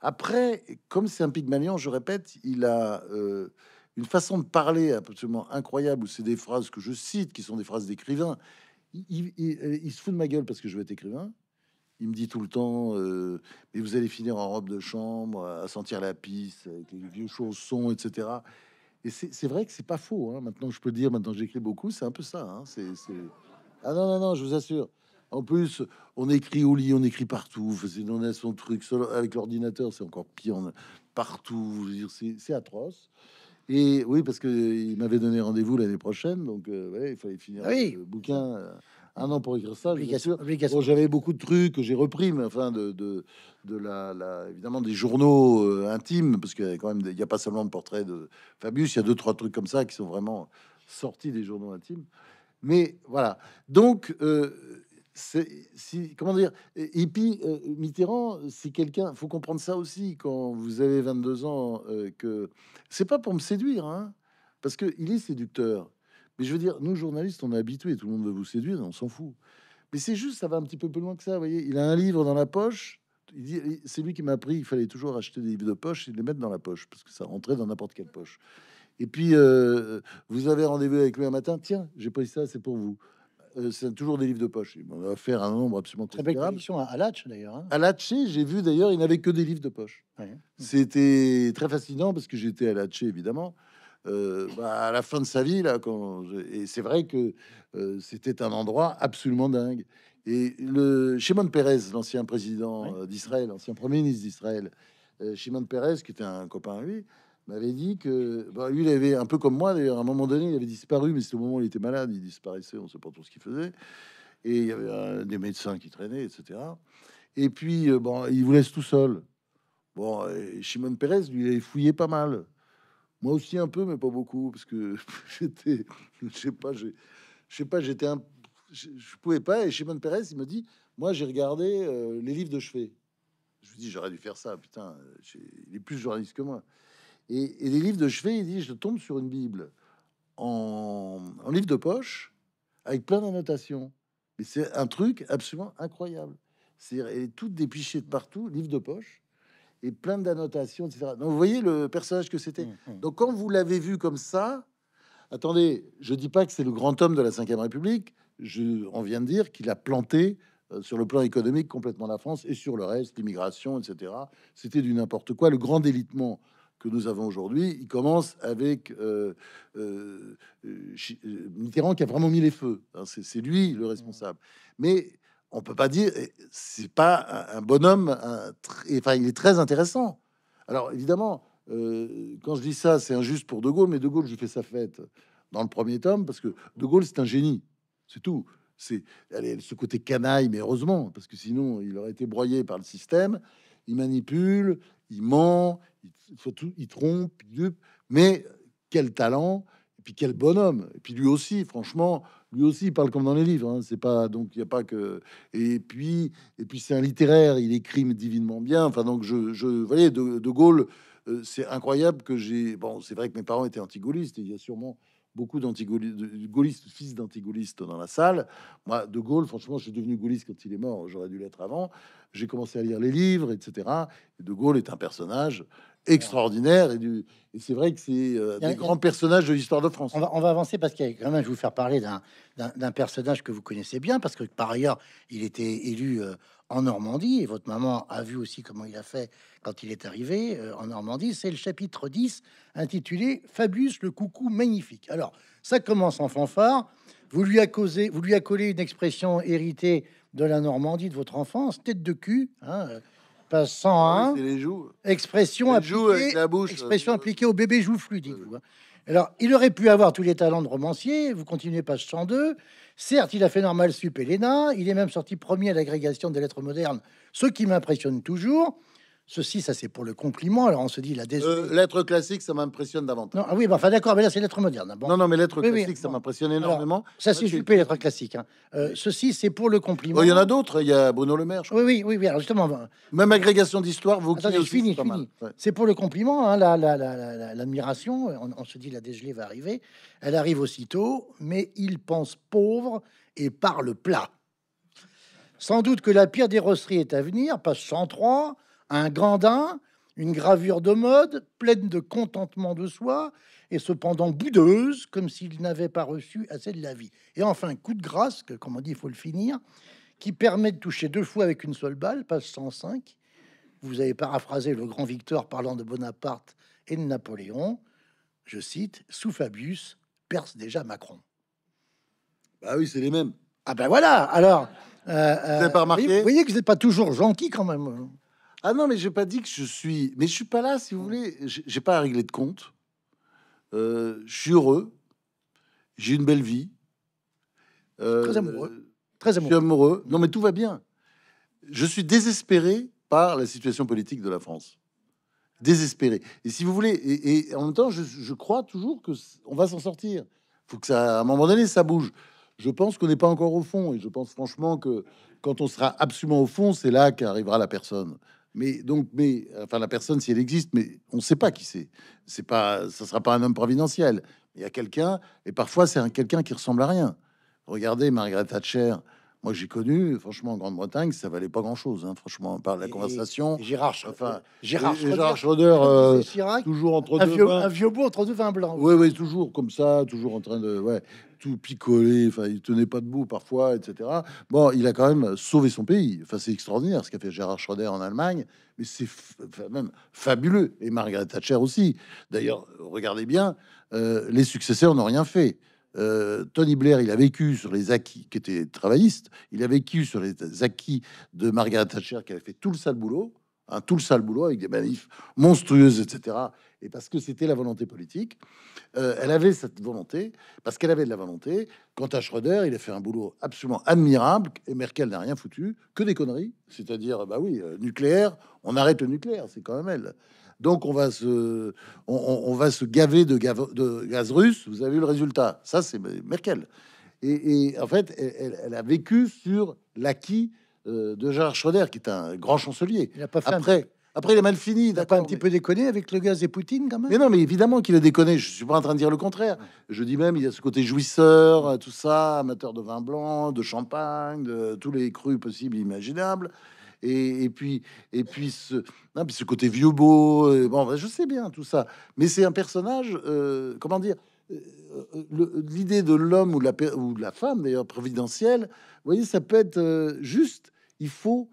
Après, comme c'est un Pygmalion, je répète, il a euh, une façon de parler absolument incroyable, où c'est des phrases que je cite, qui sont des phrases d'écrivain. Il, se fout de ma gueule parce que je veux être écrivain. Il me dit tout le temps, mais vous allez finir en robe de chambre, à sentir la pisse, avec les vieux chaussons, etc. Et c'est vrai que c'est pas faux. Hein. Maintenant je peux dire, maintenant j'écris beaucoup, c'est un peu ça. Hein. Ah non, non, non, je vous assure. En plus, on écrit au lit, on écrit partout. On a son truc avec l'ordinateur, c'est encore pire. partout, c'est atroce. Et oui, parce que il m'avait donné rendez-vous l'année prochaine, donc euh, il fallait finir ah oui. le bouquin. Euh un an pour écrire ça. j'avais beaucoup de trucs que j'ai repris, mais enfin de, de, de la, évidemment des journaux euh, intimes, parce qu'il quand même, il n'y a pas seulement le portrait de Fabius, il y a deux trois trucs comme ça qui sont vraiment sortis des journaux intimes. Mais voilà. Donc euh, c'est si, comment dire, Et puis, euh, Mitterrand, c'est quelqu'un, faut comprendre ça aussi quand vous avez 22 ans, que que c'est pas pour me séduire, hein, parce que il est séducteur, mais je veux dire, nous journalistes, on est habitués, tout le monde veut vous séduire, on s'en fout. Mais c'est juste, ça va un petit peu plus loin que ça. Vous voyez, il a un livre dans la poche. c'est lui qui m'a appris qu'il fallait toujours acheter des livres de poche et les mettre dans la poche parce que ça rentrait dans n'importe quelle poche. Et puis, euh, vous avez rendez-vous avec lui un matin. Tiens, j'ai pris ça, c'est pour vous. Euh, c'est toujours des livres de poche. On va faire un nombre absolument très belle collection hein, à Alatch d'ailleurs. Hein. À Latch, j'ai vu d'ailleurs, il n'avait que des livres de poche. C'était très fascinant parce que j'étais à Latch, évidemment. Euh, bah, à la fin de sa vie. Là, quand Et c'est vrai que euh, c'était un endroit absolument dingue. Et le Shimon Peres, l'ancien président euh, d'Israël, ancien premier ministre d'Israël, Shimon Peres, qui était un copain à lui, m'avait dit que bah, lui, il avait un peu comme moi d'ailleurs. À un moment donné, il avait disparu, mais c'est au moment où il était malade, il disparaissait, on sait pas trop ce qu'il faisait. Et il y avait des médecins qui traînaient, etc. Et puis, bon, il vous laisse tout seul. Bon, Shimon Peres, lui, il avait fouillé pas mal. Moi aussi un peu, mais pas beaucoup, parce que j'étais, je sais pas, je sais pas, j'étais un, je, pouvais pas. Et Shimon Peres, il me dit, moi j'ai regardé euh, les livres de chevet. Je lui dis, j'aurais dû faire ça, putain, il est plus journaliste que moi. Et, les livres de chevet, il dit, je tombe sur une Bible en, livre de poche avec plein d'annotations. Mais c'est un truc absolument incroyable. C'est toutes dépichées de partout, livre de poche et plein d'annotations, etc. Donc vous voyez le personnage que c'était. Mmh, mmh. Donc quand vous l'avez vu comme ça, attendez, je dis pas que c'est le grand homme de la Ve République. Je, on vient de dire qu'il a planté euh, sur le plan économique complètement la France et sur le reste, l'immigration, etc. C'était du n'importe quoi. Le grand délitement que nous avons aujourd'hui, il commence avec euh, euh, Mitterrand qui a vraiment mis les feux. Hein, c'est lui le responsable. Mmh. Mais on peut pas dire c'est pas un bonhomme. enfin, il est très intéressant. Alors évidemment, euh, quand je dis ça, c'est injuste pour De Gaulle, mais De Gaulle, je fais sa fête dans le premier tome parce que De Gaulle, c'est un génie, c'est tout. C'est ce côté canaille, mais heureusement, parce que sinon, il aurait été broyé par le système. Il manipule, il ment, il, faut il trompe, il dupe. Mais quel talent, et puis quel bonhomme. Et puis lui aussi, franchement, lui aussi parle comme dans les livres. Hein. C'est pas donc il n'y a pas que et puis et puis c'est un littéraire. Il écrit divinement bien. Enfin donc je je voyez de, Gaulle. Euh, c'est incroyable que j'ai bon. C'est vrai que mes parents étaient anti-gaullistes. Il y a sûrement beaucoup d'anti-gaullistes, fils danti dans la salle. Moi, De Gaulle, franchement, je suis devenu gaulliste quand il est mort. J'aurais dû l'être avant. J'ai commencé à lire les livres, etc. Et de Gaulle est un personnage extraordinaire et, c'est vrai que c'est euh, un grand personnage de l'histoire de France. On va, avancer parce qu'il y a quand même, je vais vous faire parler d'un personnage que vous connaissez bien parce que par ailleurs, il était élu euh, en Normandie et votre maman a vu aussi comment il a fait quand il est arrivé euh, en Normandie. C'est le chapitre 10 intitulé Fabius le coucou magnifique. Alors, ça commence en fanfare. Vous lui, causé, vous lui accolez une expression héritée de la Normandie de votre enfance, tête de cul. Hein, page 101. Ah expression, appliquée, expression euh, appliquée au bébé joufflu, dites-vous. Hein. Alors, il aurait pu avoir tous les talents de romancier. Vous continuez page 102. Certes, il a fait normal sup et Il est même sorti premier à l'agrégation des lettres modernes, ce qui m'impressionne toujours. Ceci, ça c'est pour le compliment. Alors on se dit la euh, lettre classique, ça m'impressionne davantage. Non, ah oui, bah, enfin d'accord, mais là c'est l'être moderne. Hein, bon. Non, non, mais lettre classique, ça m'impressionne énormément. ça c'est super, lettre classique. Hein. Euh, ceci, c'est pour le compliment. Oh, il y en a d'autres. Il y a Bruno Le Maire. Oui, oui, oui, Alors justement, bah, même agrégation d'histoire, vous. qui... fini, C'est pour le compliment, hein, l'admiration. on, se dit la dégelée va arriver. Elle arrive aussitôt, mais il pense pauvre et parle plat. Sans doute que la pire des rosseries est à venir, page 103 un grandin, une gravure de mode, pleine de contentement de soi, et cependant boudeuse, comme s'il n'avait pas reçu assez de la vie. Et enfin, coup de grâce, que, comme on dit, il faut le finir, qui permet de toucher deux fois avec une seule balle, page 105. Vous avez paraphrasé le grand Victor parlant de Bonaparte et de Napoléon. Je cite, sous Fabius, perce déjà Macron. Bah oui, c'est les mêmes. Ah ben voilà, alors... Euh, vous n'avez pas euh, remarqué Vous voyez que c'est pas toujours gentil quand même. Ah non, mais j'ai pas dit que je suis. Mais je suis pas là, si vous voulez. J'ai pas à régler de compte. Euh, je suis heureux. J'ai une belle vie. Euh, très amoureux. Très amoureux. Non, mais mm. tout va bien. Je suis désespéré par la situation politique de la France. Désespéré. Et si vous voulez, et, en même temps, je, je crois toujours que on va s'en sortir. Faut que ça, à un moment donné, ça bouge. Je pense qu'on n'est pas encore au fond, et je pense franchement que quand on sera absolument au fond, c'est là qu'arrivera la personne. Mais donc, mais enfin, la personne, si elle existe, mais on ne sait pas qui c'est. C'est pas, ça sera pas un homme providentiel. Il y a quelqu'un, et parfois c'est un quelqu'un qui ressemble à rien. Regardez Margaret Thatcher, moi, j'ai connu, franchement, en Grande-Bretagne, ça valait pas grand-chose, hein, franchement, par la conversation. Gérard, enfin, euh, Gérard, Schroeder, euh, toujours entre un deux vieux, vins. Un vieux bout entre deux vins blancs. Oui, oui, toujours comme ça, toujours en train de, ouais, tout picoler. Enfin, il tenait pas debout parfois, etc. Bon, il a quand même sauvé son pays. Enfin, c'est extraordinaire ce qu'a fait Gérard Schroeder en Allemagne, mais c'est même fabuleux. Et Margaret Thatcher aussi. D'ailleurs, regardez bien, euh, les successeurs n'ont rien fait. Euh, Tony Blair, il a vécu sur les acquis qui étaient travaillistes il a vécu sur les acquis de Margaret Thatcher qui avait fait tout le sale boulot, hein, tout le sale boulot avec des manifs monstrueuses, etc. Et parce que c'était la volonté politique, euh, elle avait cette volonté, parce qu'elle avait de la volonté. Quant à Schröder, il a fait un boulot absolument admirable et Merkel n'a rien foutu, que des conneries, c'est-à-dire, bah oui, euh, nucléaire, on arrête le nucléaire, c'est quand même elle. Donc on va se, on, va se gaver de, gaz russe. Vous avez vu le résultat. Ça, c'est Merkel. Et, en fait, elle, a vécu sur l'acquis euh, de Gérard Schröder, qui est un grand chancelier. Après, Après, il est mal fini. Il n'a pas un petit peu déconné avec le gaz et Poutine, quand même Mais non, mais évidemment qu'il a déconné. Je suis pas en train de dire le contraire. Je dis même, il y a ce côté jouisseur, euh, tout ça, amateur de vin blanc, de champagne, de tous les crus possibles imaginables et, puis et puis ce, puis ce côté vieux beau. Euh, bon, ben, je sais bien tout ça, mais c'est un personnage, euh, comment dire, euh, l'idée de l'homme ou de la ou de la femme d'ailleurs providentielle. Vous voyez, ça peut être juste. Il faut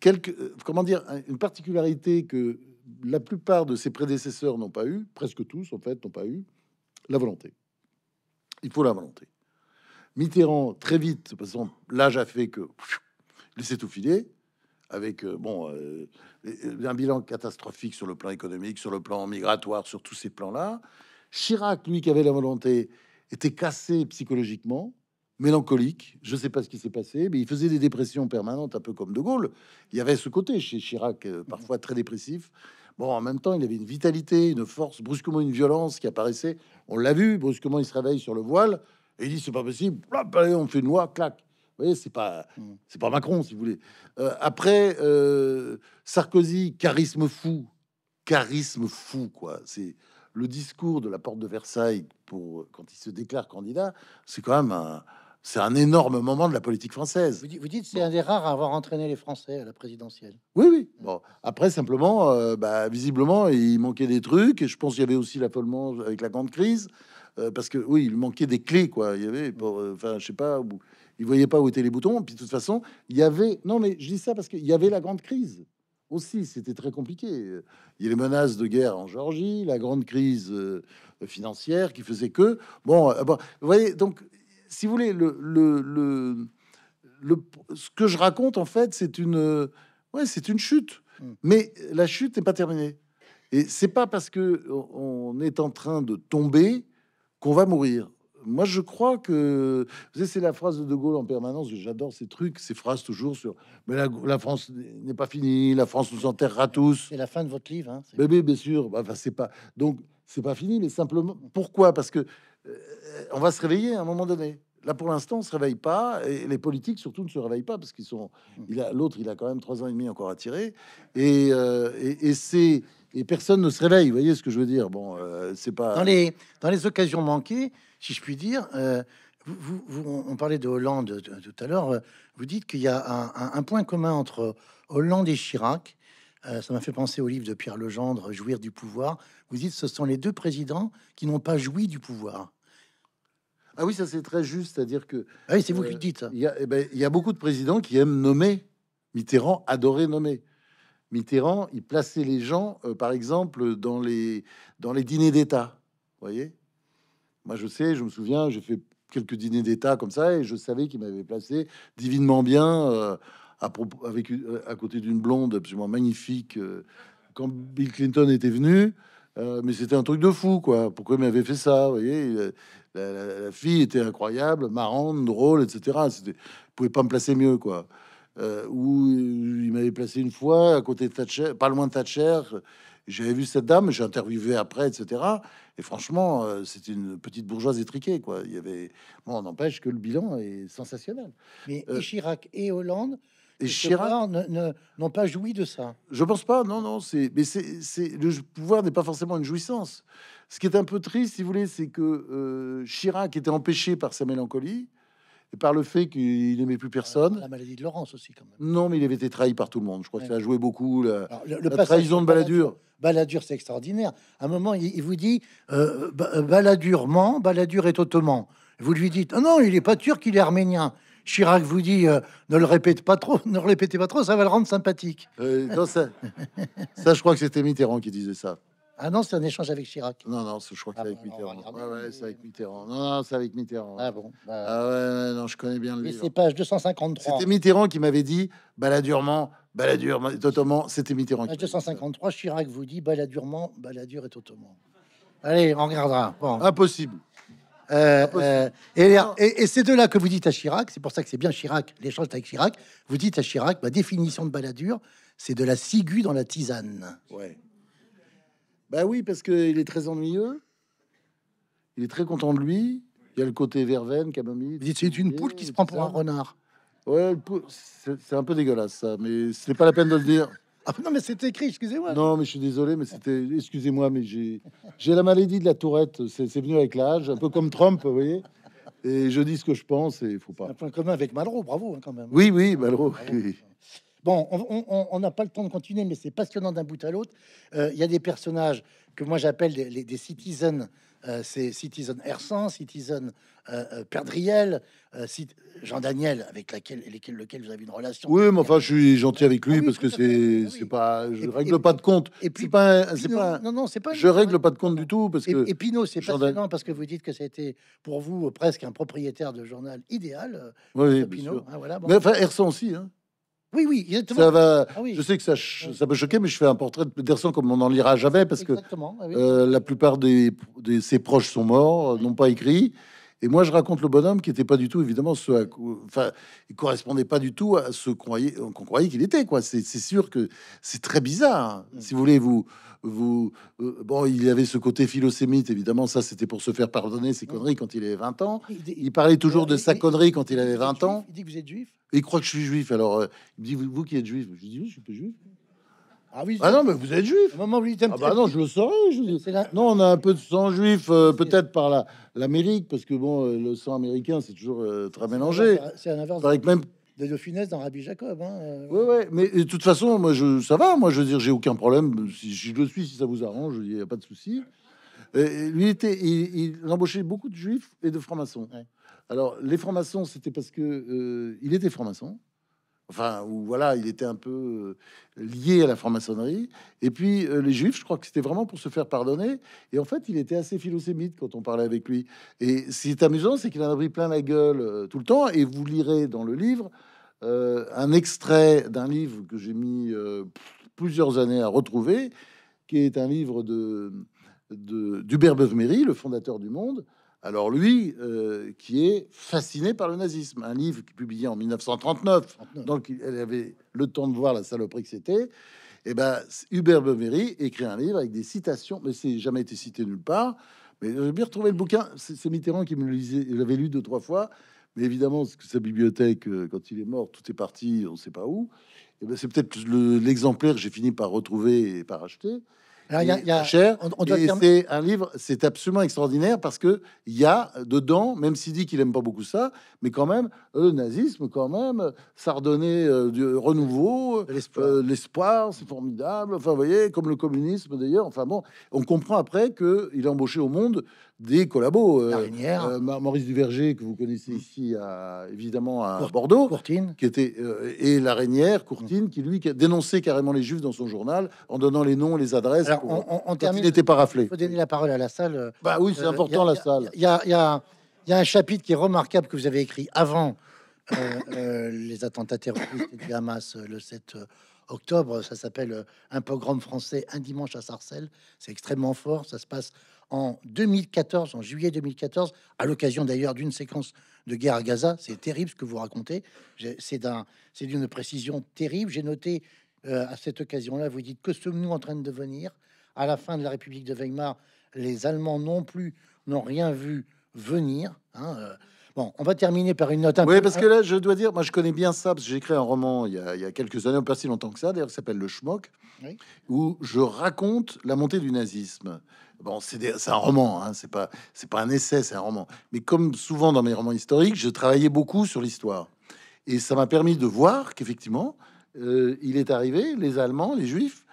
quelque, comment dire, une particularité que la plupart de ses prédécesseurs n'ont pas eu, presque tous en fait n'ont pas eu, la volonté. Il faut la volonté. Mitterrand, très vite, parce façon, l'âge a fait que il s'est tout filé avec euh, bon euh, euh, un bilan catastrophique sur le plan économique, sur le plan migratoire, sur tous ces plans-là. Chirac, lui, qui avait la volonté, était cassé psychologiquement, mélancolique. Je ne sais pas ce qui s'est passé, mais il faisait des dépressions permanentes, un peu comme De Gaulle. Il y avait ce côté chez Chirac, parfois très dépressif. Bon, en même temps, il avait une vitalité, une force, brusquement une violence qui apparaissait. On l'a vu, brusquement, il se réveille sur le voile et il dit c'est pas possible. on fait une loi, clac voyez, c'est pas, mm. c'est pas Macron, si vous voulez. Euh, après, euh, Sarkozy, charisme fou, charisme fou, quoi. C'est le discours de la porte de Versailles pour quand il se déclare candidat, c'est quand même un, c'est un énorme moment de la politique française. Vous, dites, c'est un des rares à avoir entraîné les Français à la présidentielle. Oui, oui. Bon, après, simplement, euh, bah, visiblement, il manquait des trucs. Et je pense qu'il y avait aussi l'affolement avec la grande crise. parce que, oui, il manquait des clés, quoi. Il y avait, enfin, je sais pas, ils voyaient pas où étaient les boutons. Puis de toute façon, il y avait. Non, mais je dis ça parce qu'il y avait la grande crise aussi. C'était très compliqué. Il y a les menaces de guerre en Géorgie, la grande crise euh, financière qui faisait que. Euh, bon, vous voyez, donc, si vous voulez, le, le, le, ce que je raconte, en fait, c'est une. Euh, ouais, c'est une chute. Hmm. Mais la chute n'est pas terminée. Et c'est pas parce que on est en train de tomber qu'on va mourir moi, je crois que Vous c'est la phrase de De Gaulle en permanence. J'adore ces trucs, ces phrases toujours sur mais la, la France n'est pas finie, la France nous enterrera tous. C'est la fin de votre livre, hein, mais, bien sûr. Bah, enfin, c'est pas donc c'est pas fini, mais simplement pourquoi Parce que euh, on va se réveiller à un moment donné. Là, pour l'instant, on se réveille pas, et les politiques surtout ne se réveillent pas parce qu'ils sont. Il a l'autre, il a quand même trois ans et demi encore à tirer, et, euh, et, c'est et personne ne se réveille. Vous voyez ce que je veux dire Bon, euh, c'est pas dans les dans les occasions manquées si je puis dire. Euh, vous, vous, on parlait de Hollande euh, tout à l'heure. Euh, vous dites qu'il y a un, point commun entre Hollande et Chirac. ça m'a fait penser au livre de Pierre Legendre, Jouir du pouvoir. Vous dites ce sont les deux présidents qui n'ont pas joui du pouvoir. Ah oui, ça c'est très juste, c'est-à-dire que. Ah oui, c'est vous qui le dites. Eh ben, il y, a, beaucoup de présidents qui aiment nommer. Mitterrand adorait nommer. Mitterrand, il plaçait les gens, par exemple, dans les, dans les dîners d'État. voyez moi, je sais, je me souviens, j'ai fait quelques dîners d'État comme ça, et je savais qu'il m'avait placé divinement bien euh, à, propos, avec, à côté d'une blonde absolument magnifique. Euh, quand Bill Clinton était venu, euh, mais c'était un truc de fou, quoi. Pourquoi il m'avait fait ça Vous voyez, la, fille était incroyable, marrante, drôle, etc. C'était, pouvait pas me placer mieux, quoi. Ou il m'avait placé une fois à côté de Thatcher, pas loin de Thatcher j'avais vu cette dame, j'ai interviewé après, etc. Et franchement, euh, c'est une petite bourgeoise étriquée, quoi. Il y avait, bon, on n'empêche que le bilan est sensationnel. Mais euh, et Chirac et Hollande. Et Chirac n'ont pas joui de ça. Je pense pas, non, non. C'est, mais c'est, le pouvoir n'est pas forcément une jouissance. Ce qui est un peu triste, si vous voulez, c'est que euh, Chirac était empêché par sa mélancolie et par le fait qu'il n'aimait plus personne. La maladie de Laurence aussi, quand même. Non, mais il avait été trahi par tout le monde. Je crois que ça a joué beaucoup. La, le, trahison de Balladur. Balladur, c'est extraordinaire. À un moment, il, vous dit euh, euh, Balladur ment, Balladur est ottoman. Vous lui dites Non, il n'est pas turc, il est arménien. Chirac vous dit euh, ne le répète pas trop, ne le répétez pas trop, ça va le rendre sympathique. Euh, ça, je crois que c'était Mitterrand qui disait ça. Ah non, c'est un échange avec Chirac. Non, non, je crois que ah c'est avec Mitterrand. Ouais, ouais, c'est avec Mitterrand. Non, non, c'est avec Mitterrand. Ah bon bah. Ah ouais, non, je connais bien le mais c'est page 253. C'était Mitterrand qui m'avait dit baladurement, baladure et C'était Mitterrand. Page 253, Chirac vous dit baladurement, baladure est ottoman. Allez, on regardera. Bon. Impossible. Euh, euh, et, et, et là que vous dites à Chirac, c'est pour ça que c'est bien Chirac, l'échange avec Chirac, vous dites à Chirac, ma définition de baladure, c'est de la ciguë dans la tisane. Ouais. Ben oui, parce qu'il est très ennuyeux. Il est très content de lui. Il y a le côté verveine, camomille. C'est une poule qui se prend pour un renard. Ouais, c'est un peu dégueulasse ça, mais ce n'est pas la peine de le dire. Ah non, mais c'est écrit, excusez-moi. Non, mais je suis désolé, mais c'était. Excusez-moi, mais j'ai la maladie de la tourette. C'est venu avec l'âge, un peu comme Trump, vous voyez. Et je dis ce que je pense et il faut pas. Un point avec Malraux, bravo hein, quand même. Oui, oui, Malraux. Bon, on n'a pas le temps de continuer, mais c'est passionnant d'un bout à l'autre. Euh, il y a des personnages que moi j'appelle des, des, citizens. Euh, c'est Citizen Ersan, Citizen euh, Perdriel, Jean Daniel, avec laquelle, lesquels, lequel vous avez une relation. Oui, mais enfin, je suis gentil avec lui ah parce que ah c'est pas, je règle pas de compte. Et puis, pas, non, non, c'est pas. Je règle pas de compte du tout parce que. Et c'est passionnant parce que vous dites que c'était pour vous presque un propriétaire de journal idéal. Oui, hein, voilà, Mais enfin, Ersan aussi. Hein. Oui, oui, Ça va, ah Je sais que ça, ça peut choquer, mais je fais un portrait de Pedersen comme on n'en lira jamais, parce que ah euh, la plupart de ses proches sont morts, euh, n'ont pas écrit. Et moi, je raconte le bonhomme qui n'était pas du tout, évidemment, ce enfin, il correspondait pas du tout à ce qu'on croyait qu'il était, quoi. C'est sûr que c'est très bizarre. Hein. Mm. Si vous voulez, vous, vous, euh, bon, il avait ce côté philosémite, évidemment, ça c'était pour se faire pardonner ses mm. conneries quand il avait 20 ans. Il parlait toujours de sa connerie quand il avait 20 ans. Il dit que vous êtes juif. Il croit que je suis juif. Alors, euh, il me dit, vous, qui êtes juif Je dis, oui, je suis pas juif. Ah oui. Ah non, mais vous êtes juif. Maman ah ah bah non, je le saurais. Non, on a un peu de sang juif, euh, peut-être par la l'Amérique, parce que bon, euh, le sang américain, c'est toujours euh, très mélangé. C'est un inverse. Avec même des Dauphines dans Rabbi Jacob. Hein, oui, mais de toute façon, moi, je, ça va. Moi, je veux dire, j'ai aucun problème. Si je le suis, si ça vous arrange, il n'y a pas de souci. lui était, il, embauchait beaucoup de juifs et de francs-maçons. Alors, les francs-maçons, c'était parce que il était franc-maçon enfin, où voilà, il était un peu euh, lié à la franc-maçonnerie. Et puis euh, les juifs, je crois que c'était vraiment pour se faire pardonner. Et en fait, il était assez philosémite quand on parlait avec lui. Et ce qui est amusant, c'est qu'il en a pris plein la gueule euh, tout le temps. Et vous lirez dans le livre un extrait d'un livre que j'ai mis plusieurs années à retrouver, qui est un livre de d'Hubert beuve le fondateur du Monde, alors lui, euh, qui est fasciné par le nazisme, un livre qui publié en 1939, donc il avait le temps de voir la saloperie que c'était. Et eh ben Hubert Bovary écrit un livre avec des citations, mais c'est jamais été cité nulle part. Mais j'ai bien retrouvé le bouquin. C'est Mitterrand qui me le lisait, l'avait lu deux trois fois. Mais évidemment, sa bibliothèque, euh, quand il est mort, tout est parti, on ne sait pas où. Et eh ben, c'est peut-être l'exemplaire que j'ai fini par retrouver et par acheter c'est un livre, c'est absolument extraordinaire parce que il y a dedans, même s'il dit qu'il n'aime pas beaucoup ça, mais quand même le nazisme, quand même, ça euh, du renouveau, euh, l'espoir, c'est formidable. Enfin, vous voyez, comme le communisme d'ailleurs. Enfin bon, on comprend après qu'il a embauché au Monde des collabos. Euh, euh Maurice Duverger, que vous connaissez mm. ici, évidemment, à Bordeaux. Courtine. Qui était, euh, et la Courtine, mm. qui lui dénonçait a dénoncé carrément les Juifs dans son journal en donnant les noms, les adresses. Alors, on, termine. Il était pas Il faut donner la parole à la salle. Euh, bah oui, c'est important, la salle. Il y a, y a, un chapitre qui est remarquable que vous avez écrit avant les attentats terroristes du Hamas le 7 octobre. Ça s'appelle Un pogrom français, un dimanche à Sarcelles. C'est extrêmement fort. Ça se passe en 2014, en juillet 2014, à l'occasion d'ailleurs d'une séquence de guerre à Gaza. C'est terrible ce que vous racontez. C'est d'un c'est d'une précision terrible. J'ai noté euh, à cette occasion-là, vous dites que sommes-nous en train de venir À la fin de la République de Weimar, les Allemands non plus n'ont rien vu venir. Hein, euh. Bon, on va terminer par une note. oui, parce que là, je dois dire, moi, je connais bien ça parce que j'ai écrit un roman il y, a, quelques années, pas si longtemps que ça, d'ailleurs, s'appelle Le Schmock, où je raconte la montée du nazisme. Bon, c'est un roman, hein, c'est pas, pas un essai, c'est un roman. Mais comme souvent dans mes romans historiques, je travaillais beaucoup sur l'histoire. Et ça m'a permis de voir qu'effectivement, euh, il est arrivé, les Allemands, les Juifs,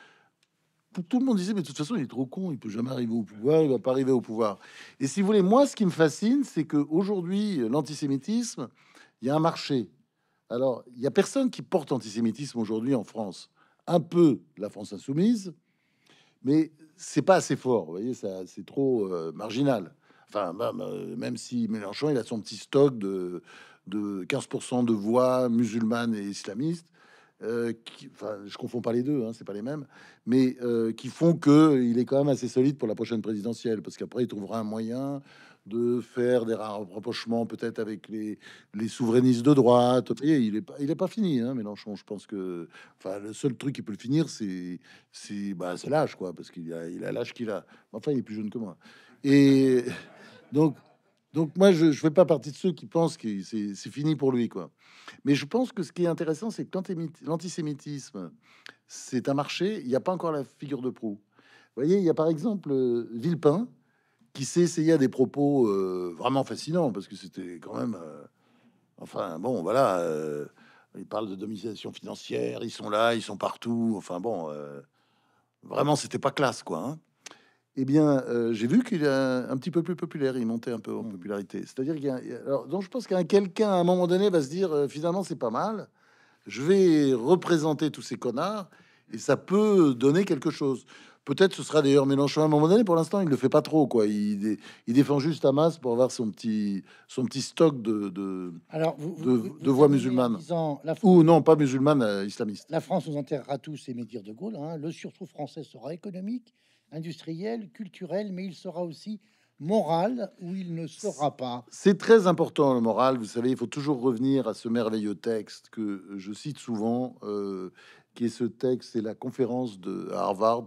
tout le monde disait, mais de toute façon, il est trop con, il peut jamais arriver au pouvoir, il va pas arriver au pouvoir. Et si vous voulez, moi, ce qui me fascine, c'est que aujourd'hui, l'antisémitisme, il y a un marché. Alors, il y a personne qui porte antisémitisme aujourd'hui en France. Un peu la France insoumise, mais c'est pas assez fort. Vous voyez, ça, c'est trop euh, marginal. Enfin, bah, bah, même, si Mélenchon, il a son petit stock de, 15% de voix musulmanes et islamistes. Euh, enfin, je confonds pas les deux, hein, c'est pas les mêmes, mais euh, qui font que il est quand même assez solide pour la prochaine présidentielle, parce qu'après il trouvera un moyen de faire des rares rapprochements peut-être avec les, les souverainistes de droite. Et il n'est pas, est pas fini, hein, Mélenchon. Je pense que enfin, le seul truc qui peut le finir, c'est bah, l'âge, quoi, parce qu'il a, il a l'âge qu'il a. Enfin, il est plus jeune que moi. Et donc, donc moi, je ne fais pas partie de ceux qui pensent que c'est fini pour lui, quoi. Mais je pense que ce qui est intéressant, c'est que l'antisémitisme, c'est un marché, il n'y a pas encore la figure de proue. Vous voyez, il y a par exemple euh, Villepin, qui s'est essayé à des propos euh, vraiment fascinants, parce que c'était quand même... Euh, enfin, bon, voilà, il euh, ils parlent de domination financière, ils sont là, ils sont partout, enfin bon, vraiment, c'était pas classe, quoi. et hein. Eh bien, j'ai vu qu'il est un petit peu plus populaire, il montait un peu en popularité. C'est-à-dire qu'il donc je pense qu'un quelqu'un, à un moment donné, va se dire, finalement, c'est pas mal, je vais représenter tous ces connards, et ça peut donner quelque chose. Peut-être ce sera d'ailleurs Mélenchon à un moment donné. Pour l'instant, il ne le fait pas trop. quoi. Il, il, défend juste Hamas pour avoir son petit, son petit stock de, de, de, voix musulmanes. Ou non, pas musulmanes, euh, islamiste. La France nous enterrera tous, et Médir de Gaulle. Hein. Le surtout français sera économique, industriel, culturel, mais il sera aussi moral ou il ne sera pas. C'est très important le moral, vous savez, il faut toujours revenir à ce merveilleux texte que je cite souvent, euh, qui est ce texte, c'est la conférence de Harvard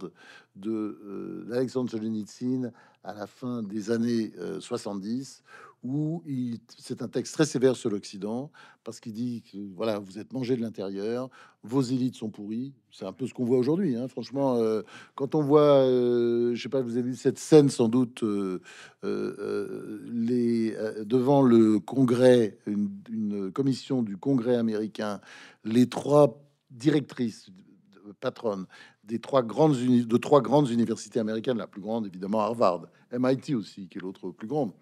de euh, Alexandre Solzhenitsyn à la fin des années 70, euh, où c'est un texte très sévère sur l'Occident, parce qu'il dit que voilà, vous êtes mangé de l'intérieur, vos élites sont pourries. C'est un peu ce qu'on voit aujourd'hui. Hein. Franchement, euh, quand on voit, je sais pas, vous avez vu cette scène sans doute les, devant le Congrès, une commission du Congrès américain, les trois directrice, patronne des trois grandes de trois grandes universités américaines, la plus grande évidemment Harvard, MIT aussi, qui est l'autre plus grande,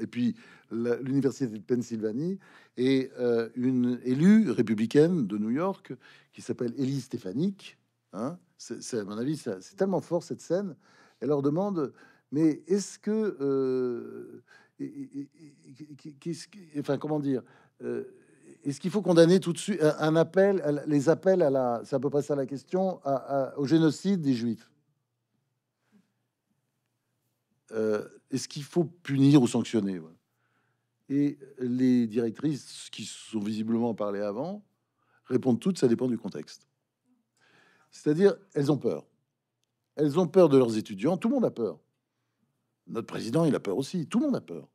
et puis l'université de Pennsylvanie, et une élue républicaine de New York qui s'appelle Elie Stefanik. Hein, c'est à mon avis, c'est tellement fort cette scène. Elle leur demande, mais est-ce que, euh, enfin, comment dire, est-ce qu'il faut condamner tout de suite euh, un appel, euh, les appels à la, c'est à peu près ça la question, au génocide des Juifs euh, Est-ce qu'il faut punir ou sanctionner Et les directrices qui sont visiblement parlé avant répondent toutes, ça dépend du contexte. C'est-à-dire, elles ont peur. Elles ont peur de leurs étudiants. Tout le monde a peur. Notre président, il a peur aussi. Tout le monde a peur.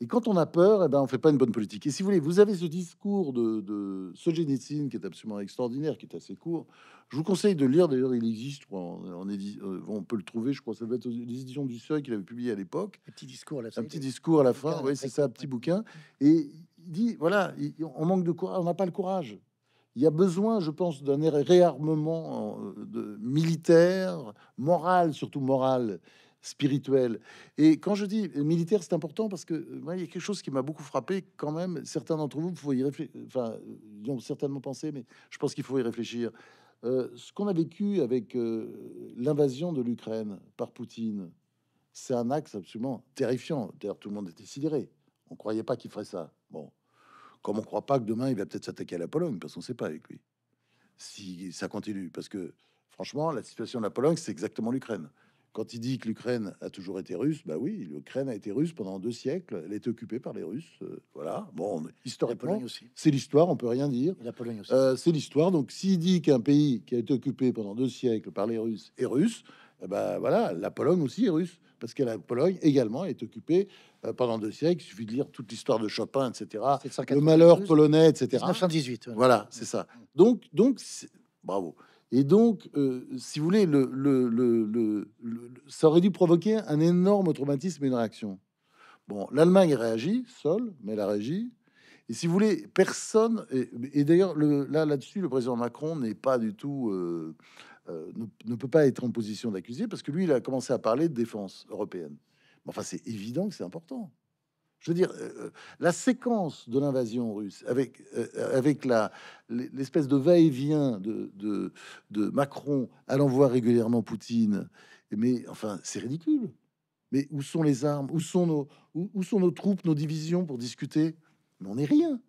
Et quand on a peur, eh ben, on ne fait pas une bonne politique. Et si vous voulez, vous avez ce discours de, de qui est absolument extraordinaire, qui est assez court. Je vous conseille de lire, d'ailleurs, il existe, on, euh, on, peut le trouver, je crois, ça va être aux éditions du Seuil qu'il avait publié à l'époque. Un petit discours à la fin. Un petit discours à la fin, oui, c'est ça, un petit bouquin. Et il dit, voilà, on manque de courage, on n'a pas le courage. Il y a besoin, je pense, d'un réarmement euh, de, militaire, moral, surtout moral spirituel. Et quand je dis militaire, c'est important parce que euh, il y a quelque chose qui m'a beaucoup frappé quand même. Certains d'entre vous, faut y réfléchir, enfin, ils ont certainement pensé, mais je pense qu'il faut y réfléchir. Euh, ce qu'on a vécu avec euh, l'invasion de l'Ukraine par Poutine, c'est un axe absolument terrifiant. D'ailleurs, tout le monde était sidéré. On croyait pas qu'il ferait ça. Bon, comme on croit pas que demain il va peut-être s'attaquer à la Pologne, parce qu'on sait pas avec lui si ça continue, parce que franchement, la situation de la Pologne, c'est exactement l'Ukraine. Quand il dit que l'Ukraine a toujours été russe, bah oui, l'Ukraine a été russe pendant deux siècles. Elle est occupée par les Russes. Euh, voilà. Bon, aussi. c'est l'histoire. On peut rien dire. la Pologne aussi. Euh, c'est l'histoire. Donc, s'il dit qu'un pays qui a été occupé pendant deux siècles par les Russes est russe, eh ben voilà, la Pologne aussi est russe, parce que la Pologne également est occupée euh, pendant deux siècles. Il suffit de lire toute l'histoire de Chopin, etc. Le malheur polonais, etc. 1918. Voilà, voilà c'est ça. Donc, donc, bravo. Et donc, euh, si vous voulez, ça aurait dû provoquer un énorme traumatisme et une réaction. Bon, l'Allemagne réagit seule, mais elle a réagi. Et si vous voulez, personne. Et, d'ailleurs, là, là-dessus, le président Macron n'est pas du tout. Euh, euh, ne, peut pas être en position d'accuser parce que lui, il a commencé à parler de défense européenne. enfin, c'est évident que c'est important. Je veux dire, euh, euh, la séquence de l'invasion russe, avec, euh, avec la, l'espèce de va-et-vient de, de, Macron à voir régulièrement Poutine, mais enfin, c'est ridicule. Mais où sont les armes où sont, nos, où, sont nos troupes, nos divisions pour discuter Mais on n'est rien.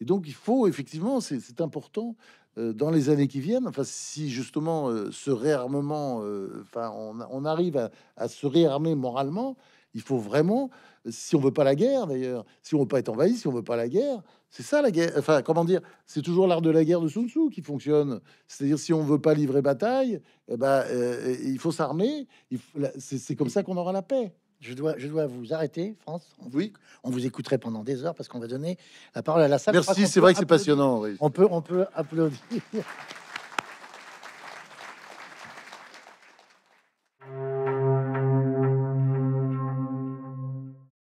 Et donc, il faut effectivement, c'est, c'est important, dans les années qui viennent, enfin, si justement ce réarmement, enfin, on, arrive à se réarmer moralement, il faut vraiment, si on veut pas la guerre d'ailleurs, si on veut pas être envahi, si on veut pas la guerre, c'est ça la guerre. Enfin, comment dire, c'est toujours l'art de la guerre de Sun Tzu qui fonctionne. C'est-à-dire, si on veut pas livrer bataille, eh ben, euh, euh, il faut s'armer. C'est comme ça qu'on aura la paix. Je dois, je dois vous arrêter, France. On, oui. On vous écouterait pendant des heures parce qu'on va donner la parole à la salle. Merci, c'est vrai que c'est passionnant. On peut, on peut applaudir.